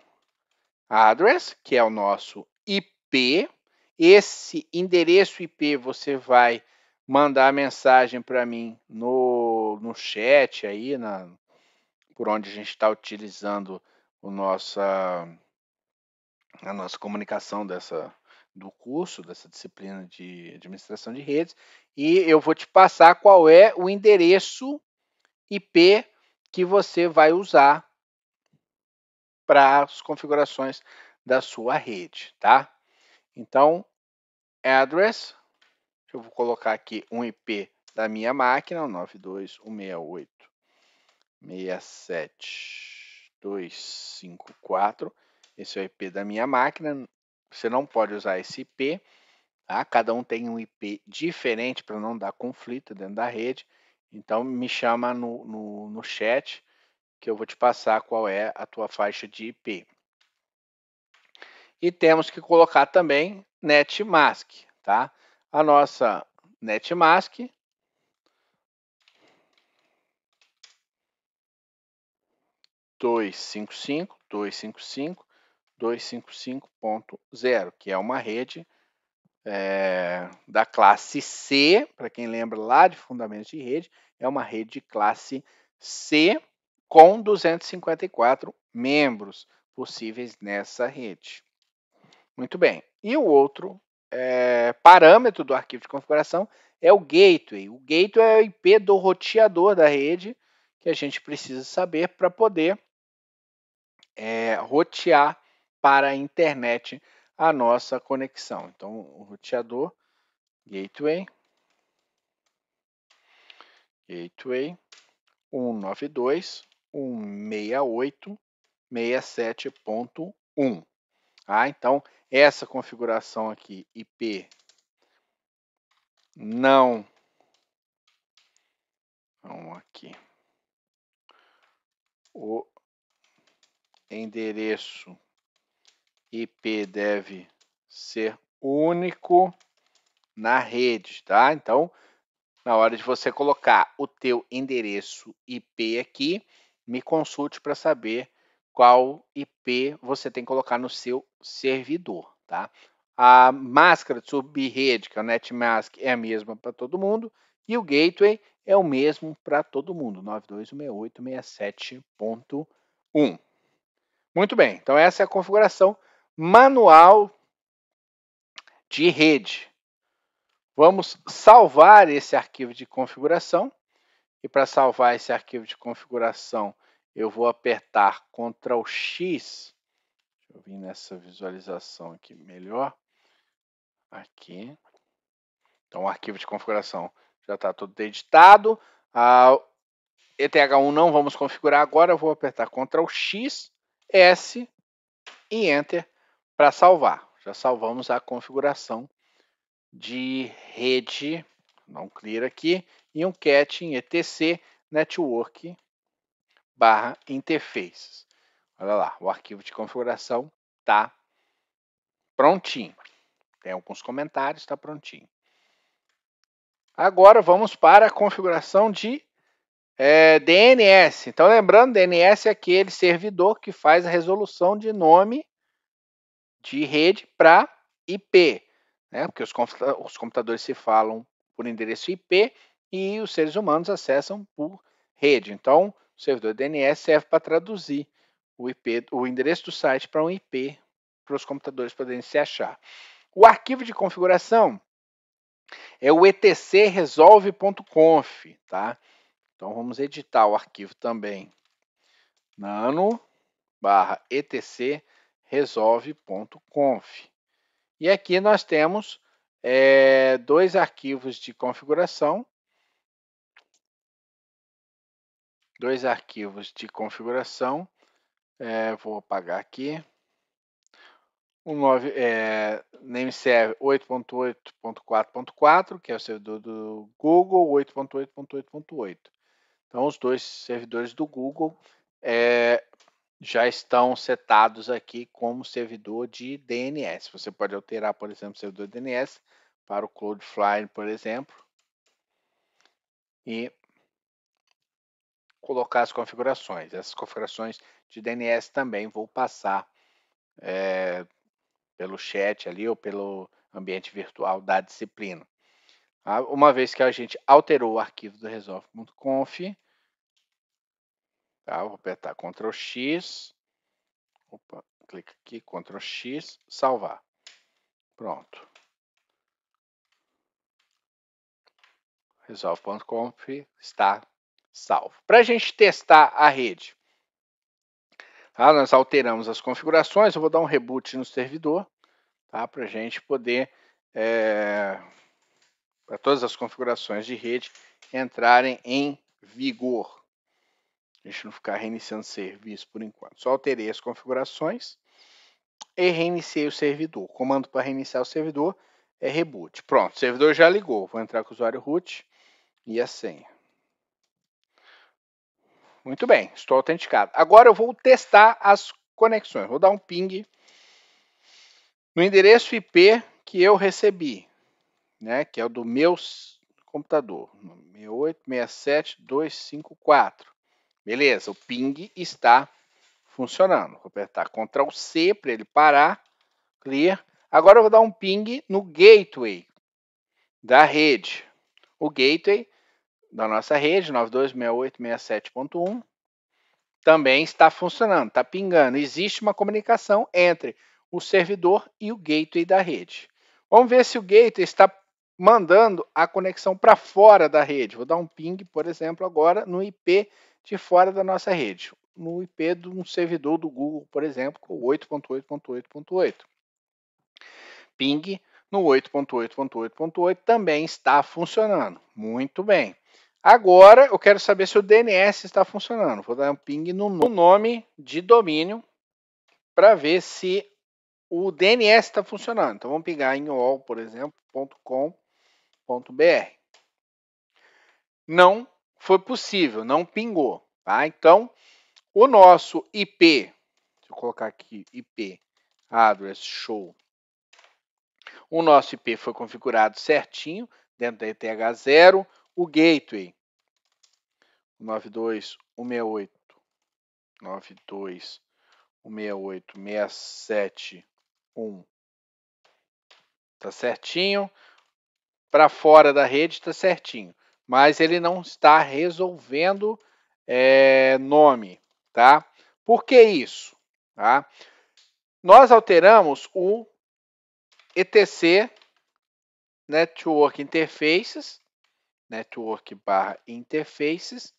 Address, que é o nosso IP, esse endereço IP você vai mandar mensagem para mim no, no chat aí, na, por onde a gente está utilizando o nossa, a nossa comunicação dessa, do curso, dessa disciplina de administração de redes, e eu vou te passar qual é o endereço IP que você vai usar para as configurações da sua rede, tá? Então, address, eu vou colocar aqui um IP da minha máquina, 92168.67.254. Esse é o IP da minha máquina. Você não pode usar esse IP, tá? Cada um tem um IP diferente para não dar conflito dentro da rede. Então, me chama no, no, no chat que eu vou te passar qual é a tua faixa de IP. E temos que colocar também netmask, tá? A nossa netmask dois zero, que é uma rede é, da classe C, para quem lembra lá de fundamentos de rede, é uma rede de classe C com 254 membros possíveis nessa rede. Muito bem. E o outro é, parâmetro do arquivo de configuração é o gateway. O gateway é o IP do roteador da rede que a gente precisa saber para poder é, rotear para a internet a nossa conexão. Então, o roteador, gateway, gateway 192.168.67.1. Ah, então, essa configuração aqui, IP, não. Vamos aqui. O endereço IP deve ser único na rede, tá? Então, na hora de você colocar o teu endereço IP aqui, me consulte para saber qual IP você tem que colocar no seu servidor, tá? A máscara de subrede, que é o NetMask, é a mesma para todo mundo e o gateway é o mesmo para todo mundo, 92.168.67.1. Muito bem, então essa é a configuração manual de rede. Vamos salvar esse arquivo de configuração e para salvar esse arquivo de configuração, eu vou apertar Ctrl X, deixa eu vir nessa visualização aqui melhor, aqui, então o arquivo de configuração já está todo editado, a ETH1 não vamos configurar agora, eu vou apertar Ctrl X, S e Enter para salvar, já salvamos a configuração de rede, não clear aqui, e um cat em etc network barra interfaces. Olha lá, o arquivo de configuração está prontinho. Tem alguns comentários, está prontinho. Agora vamos para a configuração de é, DNS. Então, lembrando, DNS é aquele servidor que faz a resolução de nome de rede para IP, né? porque os, os computadores se falam por endereço IP e os seres humanos acessam por rede. Então, o servidor DNS serve para traduzir o IP, o endereço do site para um IP para os computadores poderem se achar. O arquivo de configuração é o etcresolve.conf, tá? Então vamos editar o arquivo também. nano barra etcresolve.conf. E aqui nós temos é, dois arquivos de configuração dois arquivos de configuração. É, vou apagar aqui. Um é, nameserver 8.8.4.4, que é o servidor do Google, 8.8.8.8. Então, os dois servidores do Google é, já estão setados aqui como servidor de DNS. Você pode alterar, por exemplo, o servidor DNS para o Cloudflare, por exemplo. E colocar as configurações. Essas configurações de DNS também vou passar é, pelo chat ali ou pelo ambiente virtual da disciplina. Ah, uma vez que a gente alterou o arquivo do resolve.conf, tá? vou apertar Ctrl X, opa, clica aqui, Ctrl X, salvar. Pronto. Resolve.conf está salvo. Para a gente testar a rede, tá? nós alteramos as configurações. Eu vou dar um reboot no servidor tá? para a gente poder, é, eh, para todas as configurações de rede entrarem em vigor. A gente não ficar reiniciando o serviço por enquanto. Só alterei as configurações e reiniciei o servidor. O comando para reiniciar o servidor é reboot. Pronto, o servidor já ligou. Vou entrar com o usuário root e a senha. Muito bem, estou autenticado. Agora eu vou testar as conexões. Vou dar um ping no endereço IP que eu recebi, né, que é o do meu computador, 6867254. Beleza, o ping está funcionando. Vou apertar Ctrl C para ele parar, clear. Agora eu vou dar um ping no gateway da rede. O gateway da nossa rede, 926867.1, também está funcionando, está pingando. Existe uma comunicação entre o servidor e o gateway da rede. Vamos ver se o gateway está mandando a conexão para fora da rede. Vou dar um ping, por exemplo, agora no IP de fora da nossa rede, no IP de um servidor do Google, por exemplo, com 8.8.8.8. Ping no 8.8.8.8 também está funcionando. Muito bem. Agora eu quero saber se o DNS está funcionando. Vou dar um ping no nome de domínio para ver se o DNS está funcionando. Então vamos pingar em all, por exemplo, Não foi possível, não pingou. Tá? Então o nosso IP, deixa eu colocar aqui IP address show. O nosso IP foi configurado certinho dentro da ETH0. O gateway 92168, 92168671 Tá certinho. Para fora da rede tá certinho. Mas ele não está resolvendo é, nome, tá? Por que isso? Tá? Nós alteramos o ETC Network Interfaces, Network barra Interfaces,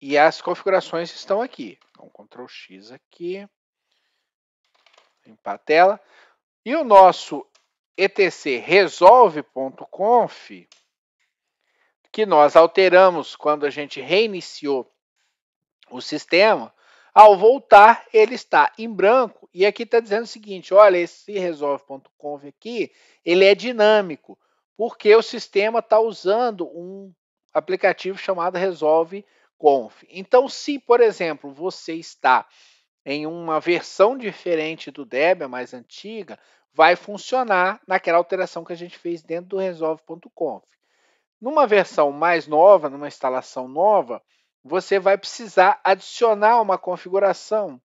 e as configurações estão aqui. Então, Ctrl X aqui. Limpar a tela. E o nosso etc resolve.conf, que nós alteramos quando a gente reiniciou o sistema, ao voltar, ele está em branco. E aqui está dizendo o seguinte, olha, esse resolve.conf aqui, ele é dinâmico, porque o sistema está usando um aplicativo chamado resolve.conf conf. Então, se, por exemplo, você está em uma versão diferente do Debian, mais antiga, vai funcionar naquela alteração que a gente fez dentro do resolve.conf. Numa versão mais nova, numa instalação nova, você vai precisar adicionar uma configuração.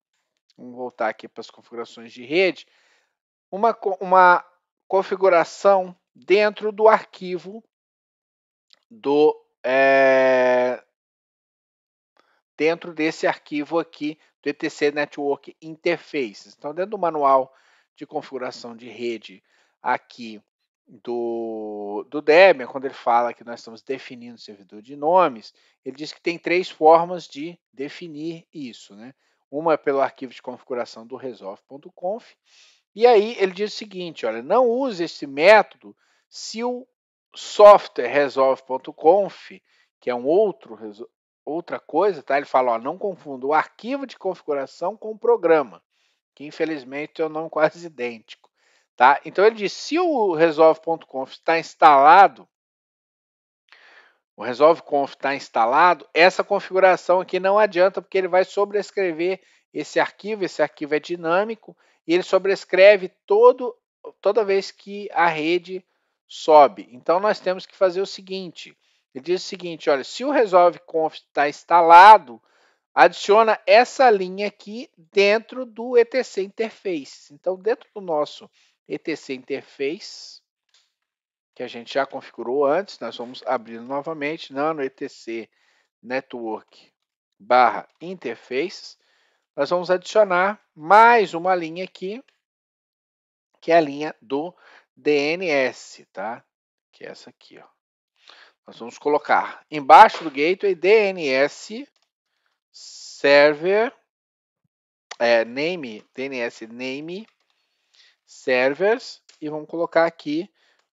Vamos voltar aqui para as configurações de rede. Uma, uma configuração dentro do arquivo do, é, dentro desse arquivo aqui do ETC Network Interfaces. Então, dentro do manual de configuração de rede aqui do, do Debian, quando ele fala que nós estamos definindo o servidor de nomes, ele diz que tem três formas de definir isso. Né? Uma é pelo arquivo de configuração do resolve.conf. E aí ele diz o seguinte, olha, não use esse método se o software resolve.conf, que é um outro outra coisa, tá? Ele fala, ó, não confunda o arquivo de configuração com o programa, que infelizmente é um nome quase idêntico, tá? Então ele diz, se o resolve.conf está instalado, o resolve.conf está instalado, essa configuração aqui não adianta porque ele vai sobrescrever esse arquivo, esse arquivo é dinâmico e ele sobrescreve todo toda vez que a rede sobe. Então nós temos que fazer o seguinte, ele diz o seguinte: olha, se o resolve conf está instalado, adiciona essa linha aqui dentro do etc interface. Então, dentro do nosso etc interface, que a gente já configurou antes, nós vamos abrir novamente, nano etc network barra interfaces, nós vamos adicionar mais uma linha aqui, que é a linha do DNS, tá? Que é essa aqui, ó. Nós vamos colocar embaixo do gateway DNS server é, name, DNS name servers e vamos colocar aqui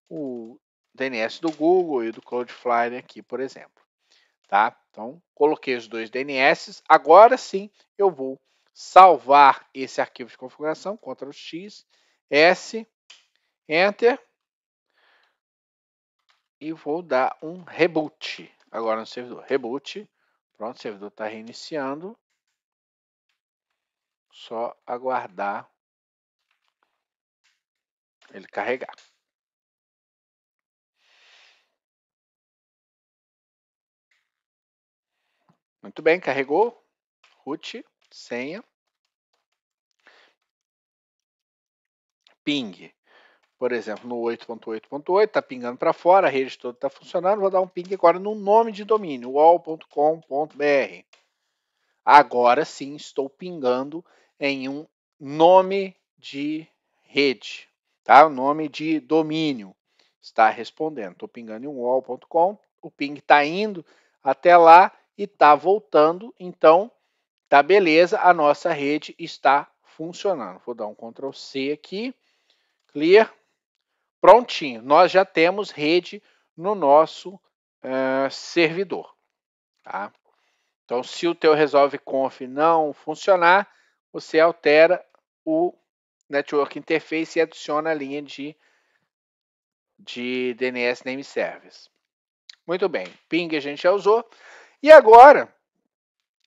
o DNS do Google e do Cloudflare aqui, por exemplo. Tá? Então, coloquei os dois DNS. Agora sim, eu vou salvar esse arquivo de configuração, Ctrl X, S, Enter e vou dar um reboot agora no servidor. Reboot. Pronto, o servidor está reiniciando. Só aguardar ele carregar. Muito bem, carregou. Root, senha. Ping por exemplo, no 8.8.8, está pingando para fora, a rede toda está funcionando, vou dar um ping agora no nome de domínio, wall.com.br. Agora sim, estou pingando em um nome de rede, tá? O nome de domínio está respondendo. Estou pingando em um wall.com, o ping está indo até lá e está voltando, então tá beleza, a nossa rede está funcionando. Vou dar um Ctrl C aqui, clear, Prontinho, nós já temos rede no nosso uh, servidor. Tá? Então, se o teu resolve conf não funcionar, você altera o network interface e adiciona a linha de, de DNS name service. Muito bem, ping a gente já usou. E agora,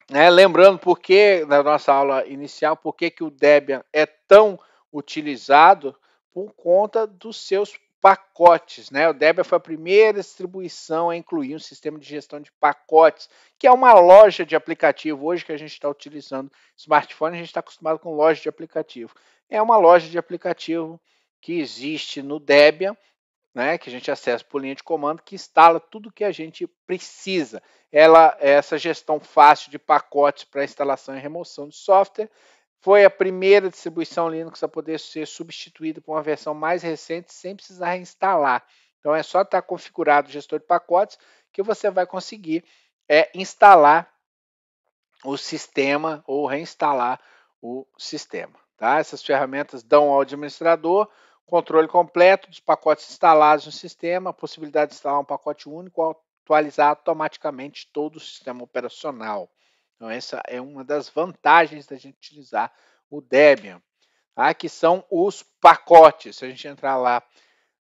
né, lembrando porque na nossa aula inicial, por que o Debian é tão utilizado por conta dos seus pacotes, né? O Debian foi a primeira distribuição a incluir um sistema de gestão de pacotes, que é uma loja de aplicativo. Hoje que a gente está utilizando smartphone, a gente está acostumado com loja de aplicativo. É uma loja de aplicativo que existe no Debian, né? Que a gente acessa por linha de comando, que instala tudo que a gente precisa. Ela, essa gestão fácil de pacotes para instalação e remoção de software foi a primeira distribuição Linux a poder ser substituída por uma versão mais recente sem precisar reinstalar. Então é só estar tá configurado o gestor de pacotes que você vai conseguir é, instalar o sistema ou reinstalar o sistema. Tá? Essas ferramentas dão ao administrador controle completo dos pacotes instalados no sistema, a possibilidade de instalar um pacote único, atualizar automaticamente todo o sistema operacional. Então, essa é uma das vantagens da gente utilizar o Debian, tá? que são os pacotes. Se a gente entrar lá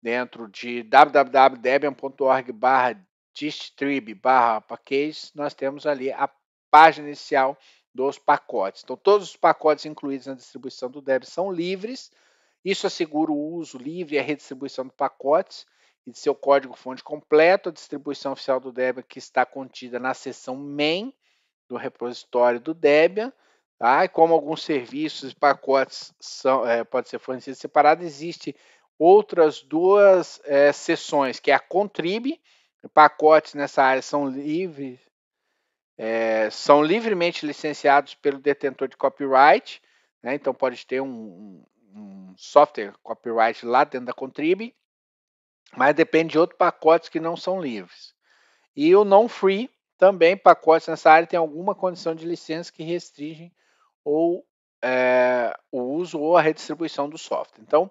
dentro de www.debian.org barra distrib barra package, nós temos ali a página inicial dos pacotes. Então, todos os pacotes incluídos na distribuição do Debian são livres. Isso assegura o uso livre e a redistribuição de pacotes e de seu código-fonte completo, a distribuição oficial do Debian que está contida na seção main do repositório do Debian, tá? e como alguns serviços e pacotes são, é, podem ser fornecidos separados, existe outras duas é, seções, que é a Contrib, pacotes nessa área são livres, é, eh, são livremente licenciados pelo detentor de copyright, né? então pode ter um, um, software copyright lá dentro da Contrib, mas depende de outros pacotes que não são livres. E o non-free, também pacotes nessa área têm alguma condição de licença que restringem ou é, o uso ou a redistribuição do software. Então,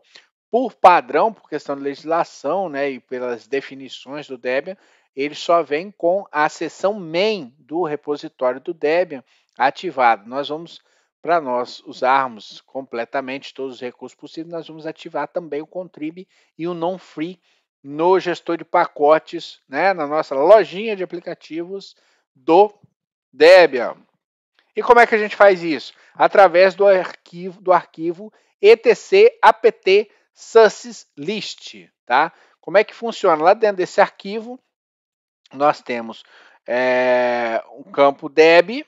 por padrão, por questão de legislação né, e pelas definições do Debian, ele só vem com a seção main do repositório do Debian ativada. Nós vamos, para nós usarmos completamente todos os recursos possíveis, nós vamos ativar também o contrib e o non-free no gestor de pacotes, né, na nossa lojinha de aplicativos do Debian. E como é que a gente faz isso? Através do arquivo do arquivo etc/apt list, tá? Como é que funciona? Lá dentro desse arquivo, nós temos é, um campo deb,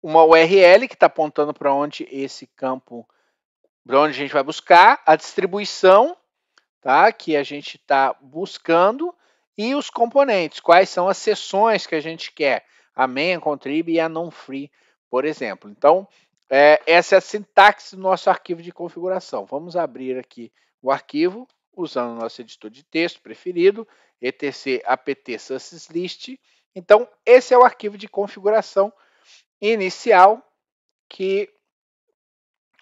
uma URL que está apontando para onde esse campo, para onde a gente vai buscar, a distribuição tá? que a gente está buscando, e os componentes, quais são as sessões que a gente quer, a main, contrib e a non-free, por exemplo. Então, é, essa é a sintaxe do nosso arquivo de configuração. Vamos abrir aqui o arquivo, usando o nosso editor de texto preferido, etc apt list. Então, esse é o arquivo de configuração inicial que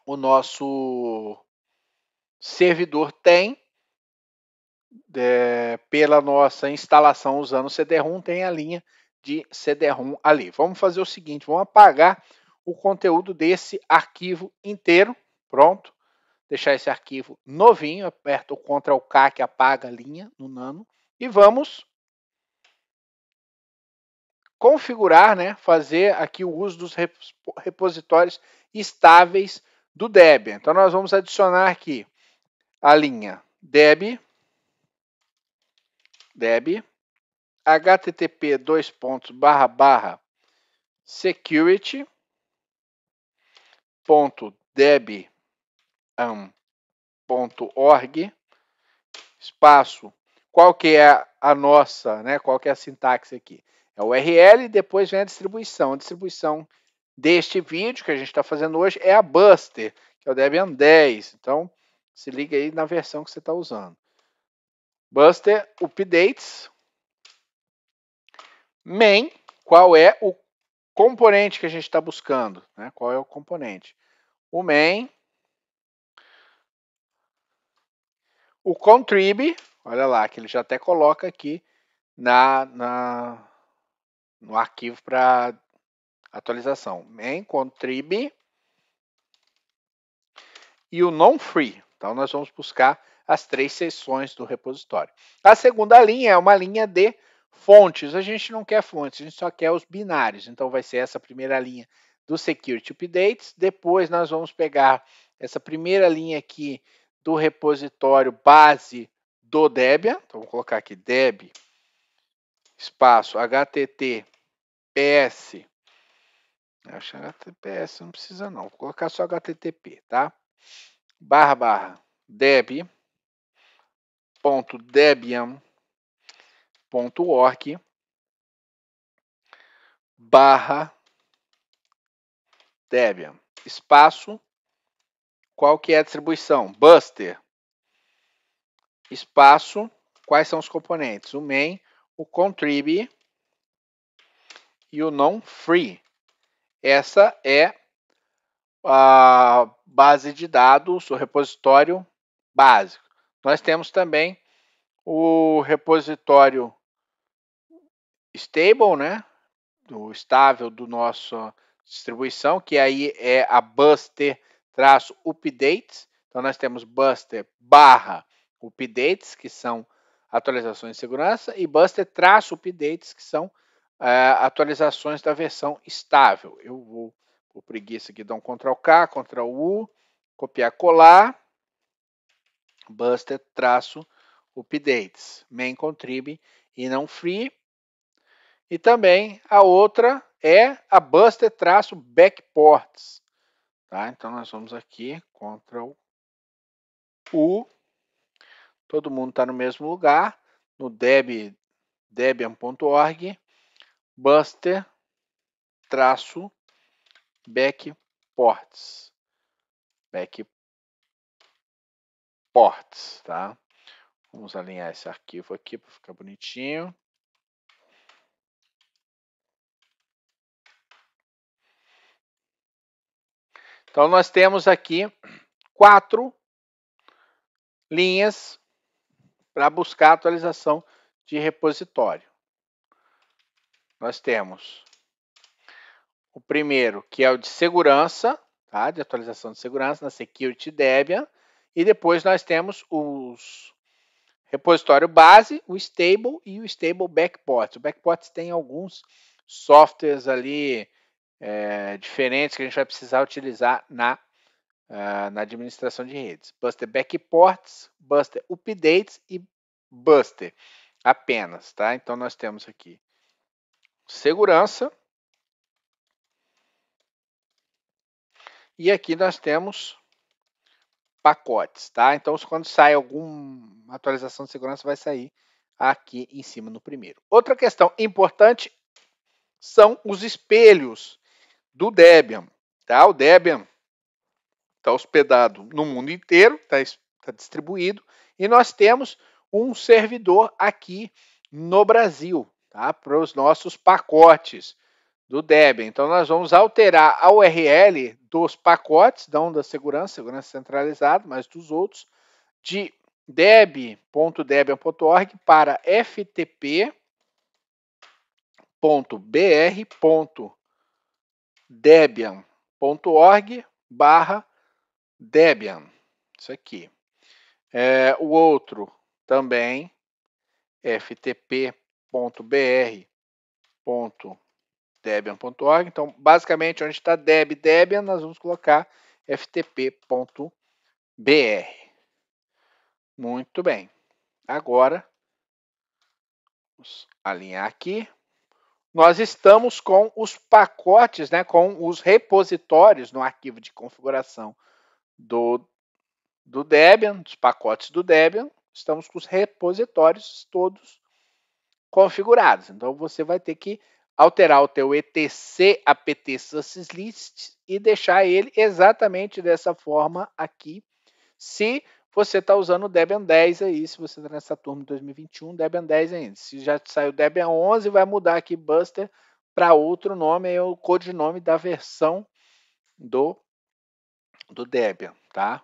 o nosso servidor tem é, pela nossa instalação usando CD-ROM, tem a linha de CD-ROM ali. Vamos fazer o seguinte, vamos apagar o conteúdo desse arquivo inteiro, pronto. Deixar esse arquivo novinho, aperto o Ctrl K que apaga a linha no nano. E vamos configurar, né, fazer aqui o uso dos repositórios estáveis do Debian. Então, nós vamos adicionar aqui a linha deb Deb, http dois pontos barra barra security ponto deb um, ponto org espaço qual que é a nossa, né? Qual que é a sintaxe aqui? É o URL e depois vem a distribuição. A distribuição deste vídeo que a gente está fazendo hoje é a Buster, que é o Debian 10. Então, se liga aí na versão que você está usando. Buster updates main, qual é o componente que a gente está buscando, né? Qual é o componente? O main, o contrib, olha lá, que ele já até coloca aqui na, na no arquivo para atualização. Main contrib e o non free. Então nós vamos buscar as três seções do repositório. A segunda linha é uma linha de fontes. A gente não quer fontes, a gente só quer os binários. Então vai ser essa primeira linha do Security Updates. Depois nós vamos pegar essa primeira linha aqui do repositório base do Debian. Então vou colocar aqui deb espaço https Acho https não precisa não, vou colocar só http, tá? Barra barra deb .debian.org barra Debian. Espaço, qual que é a distribuição? Buster. Espaço, quais são os componentes? O main, o contrib e o non free. Essa é a base de dados, o repositório básico. Nós temos também o repositório stable, né? Do estável do nosso distribuição, que aí é a buster updates. Então nós temos buster barra updates, que são atualizações de segurança, e buster updates, que são é, atualizações da versão estável. Eu vou, por preguiça aqui, dar um Ctrl K, Ctrl U, copiar, colar buster updates main contrib e não free. E também a outra é a buster backports Tá? Então nós vamos aqui, Ctrl U, todo mundo está no mesmo lugar, no deb, debian.org, buster, traço, backports, reports, tá? Vamos alinhar esse arquivo aqui para ficar bonitinho. Então, nós temos aqui quatro linhas para buscar atualização de repositório. Nós temos o primeiro, que é o de segurança, tá? de atualização de segurança, na Security Debian. E depois nós temos os repositório base, o stable e o stable backports. O backports tem alguns softwares ali é, diferentes que a gente vai precisar utilizar na, uh, na administração de redes. Buster backports, Buster updates e Buster apenas, tá? Então nós temos aqui segurança e aqui nós temos pacotes, tá? Então, quando sai alguma atualização de segurança, vai sair aqui em cima no primeiro. Outra questão importante são os espelhos do Debian, tá? O Debian está hospedado no mundo inteiro, está tá distribuído, e nós temos um servidor aqui no Brasil, tá? Para os nossos pacotes do Debian. Então, nós vamos alterar a URL dos pacotes, não da segurança, segurança centralizada, mas dos outros, de deb.debian.org para ftp.br.debian.org barra Debian. Isso aqui. É, o outro também, ftp.br.debian.org debian.org. Então, basicamente, onde está deb debian, nós vamos colocar ftp.br. Muito bem. Agora, vamos alinhar aqui. Nós estamos com os pacotes, né, com os repositórios no arquivo de configuração do, do Debian, dos pacotes do Debian. Estamos com os repositórios todos configurados. Então, você vai ter que alterar o teu etc apt list e deixar ele exatamente dessa forma aqui. Se você está usando o Debian 10 aí, se você está nessa turma de 2021, Debian 10 ainda. Se já saiu Debian 11, vai mudar aqui Buster para outro nome, é o codinome da versão do, do Debian, tá?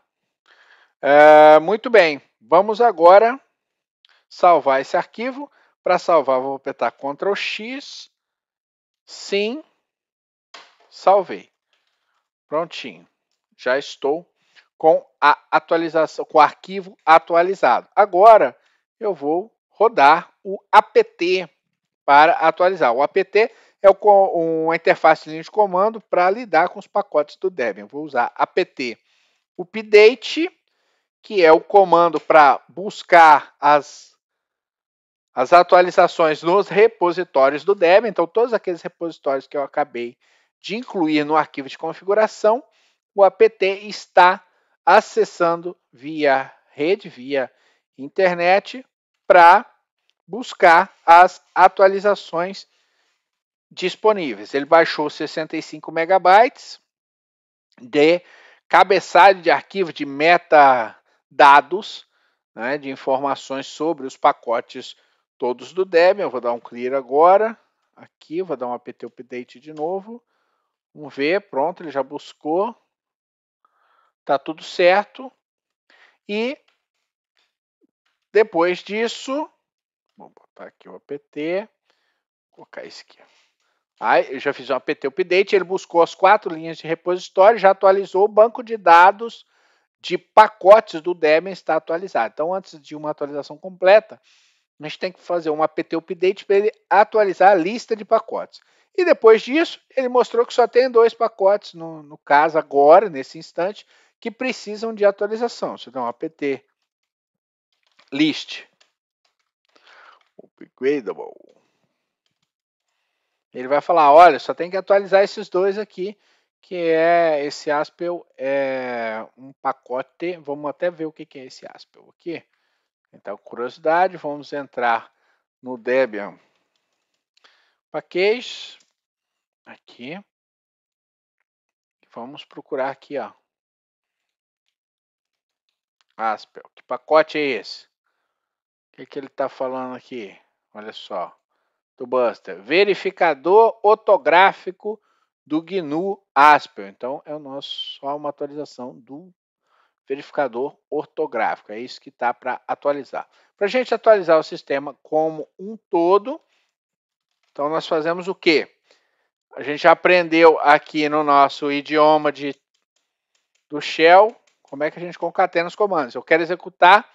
É, muito bem, vamos agora salvar esse arquivo. Para salvar, vou apertar Ctrl X, Sim, salvei. Prontinho. Já estou com a atualização, com o arquivo atualizado. Agora eu vou rodar o apt para atualizar. O apt é uma interface de linha de comando para lidar com os pacotes do Debian. Vou usar apt update, que é o comando para buscar as as atualizações nos repositórios do Debian, então todos aqueles repositórios que eu acabei de incluir no arquivo de configuração, o apt está acessando via rede, via internet, para buscar as atualizações disponíveis. Ele baixou 65 megabytes de cabeçalho de arquivo de metadados, né, de informações sobre os pacotes todos do Debian. Eu vou dar um clear agora. Aqui, vou dar um apt update de novo. Vamos ver, pronto, ele já buscou. Tá tudo certo. E depois disso, vou botar aqui o apt, vou colocar isso aqui. Aí ah, eu já fiz um apt update, ele buscou as quatro linhas de repositório, já atualizou o banco de dados de pacotes do Debian está atualizado. Então, antes de uma atualização completa, a gente tem que fazer um apt update para ele atualizar a lista de pacotes. E depois disso, ele mostrou que só tem dois pacotes, no, no caso agora, nesse instante, que precisam de atualização. Se dá um apt list upgradable. Ele vai falar, olha, só tem que atualizar esses dois aqui, que é esse Aspel, é um pacote, vamos até ver o que é esse Aspel aqui. Então, curiosidade, vamos entrar no Debian Package, aqui, vamos procurar aqui, ó, Aspel, que pacote é esse? O que, que ele está falando aqui? Olha só, do Buster, verificador ortográfico do GNU Aspel, então é o nosso, só uma atualização do verificador ortográfico. É isso que está para atualizar. Para a gente atualizar o sistema como um todo, então nós fazemos o quê? A gente aprendeu aqui no nosso idioma de, do Shell como é que a gente concatena os comandos. Eu quero executar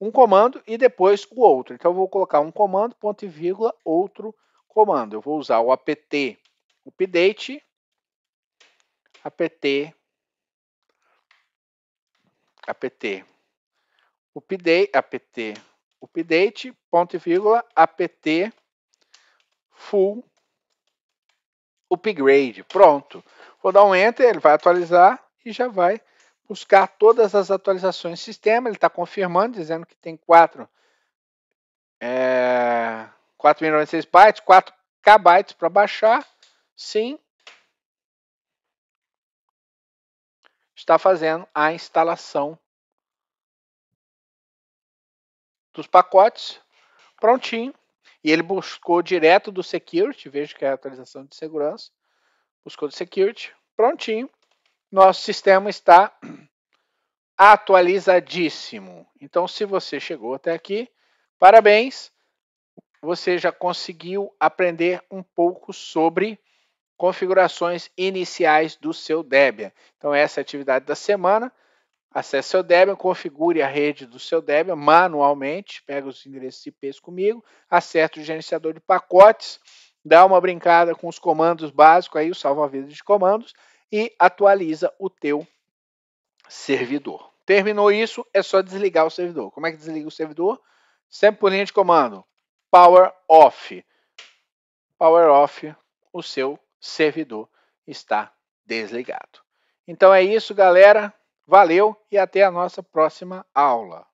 um comando e depois o outro. Então eu vou colocar um comando, ponto e vírgula, outro comando. Eu vou usar o apt update apt apt, update, apt, update, ponto e vírgula, apt, full, upgrade, pronto. Vou dar um enter, ele vai atualizar e já vai buscar todas as atualizações do sistema, ele está confirmando, dizendo que tem 4 é, 4.96 bytes, 4 KB para baixar, sim, está fazendo a instalação dos pacotes prontinho. E ele buscou direto do security, vejo que é a atualização de segurança, buscou do security, prontinho. Nosso sistema está *clears throat* atualizadíssimo. Então, se você chegou até aqui, parabéns. Você já conseguiu aprender um pouco sobre configurações iniciais do seu Debian. Então, essa é a atividade da semana. Acesse seu Debian, configure a rede do seu Debian manualmente, pega os endereços IPs comigo, acerta o gerenciador de pacotes, dá uma brincada com os comandos básicos, aí o salva-vidas de comandos, e atualiza o teu servidor. Terminou isso, é só desligar o servidor. Como é que desliga o servidor? Sempre por linha de comando, power off. Power off o seu servidor está desligado. Então é isso, galera. Valeu e até a nossa próxima aula.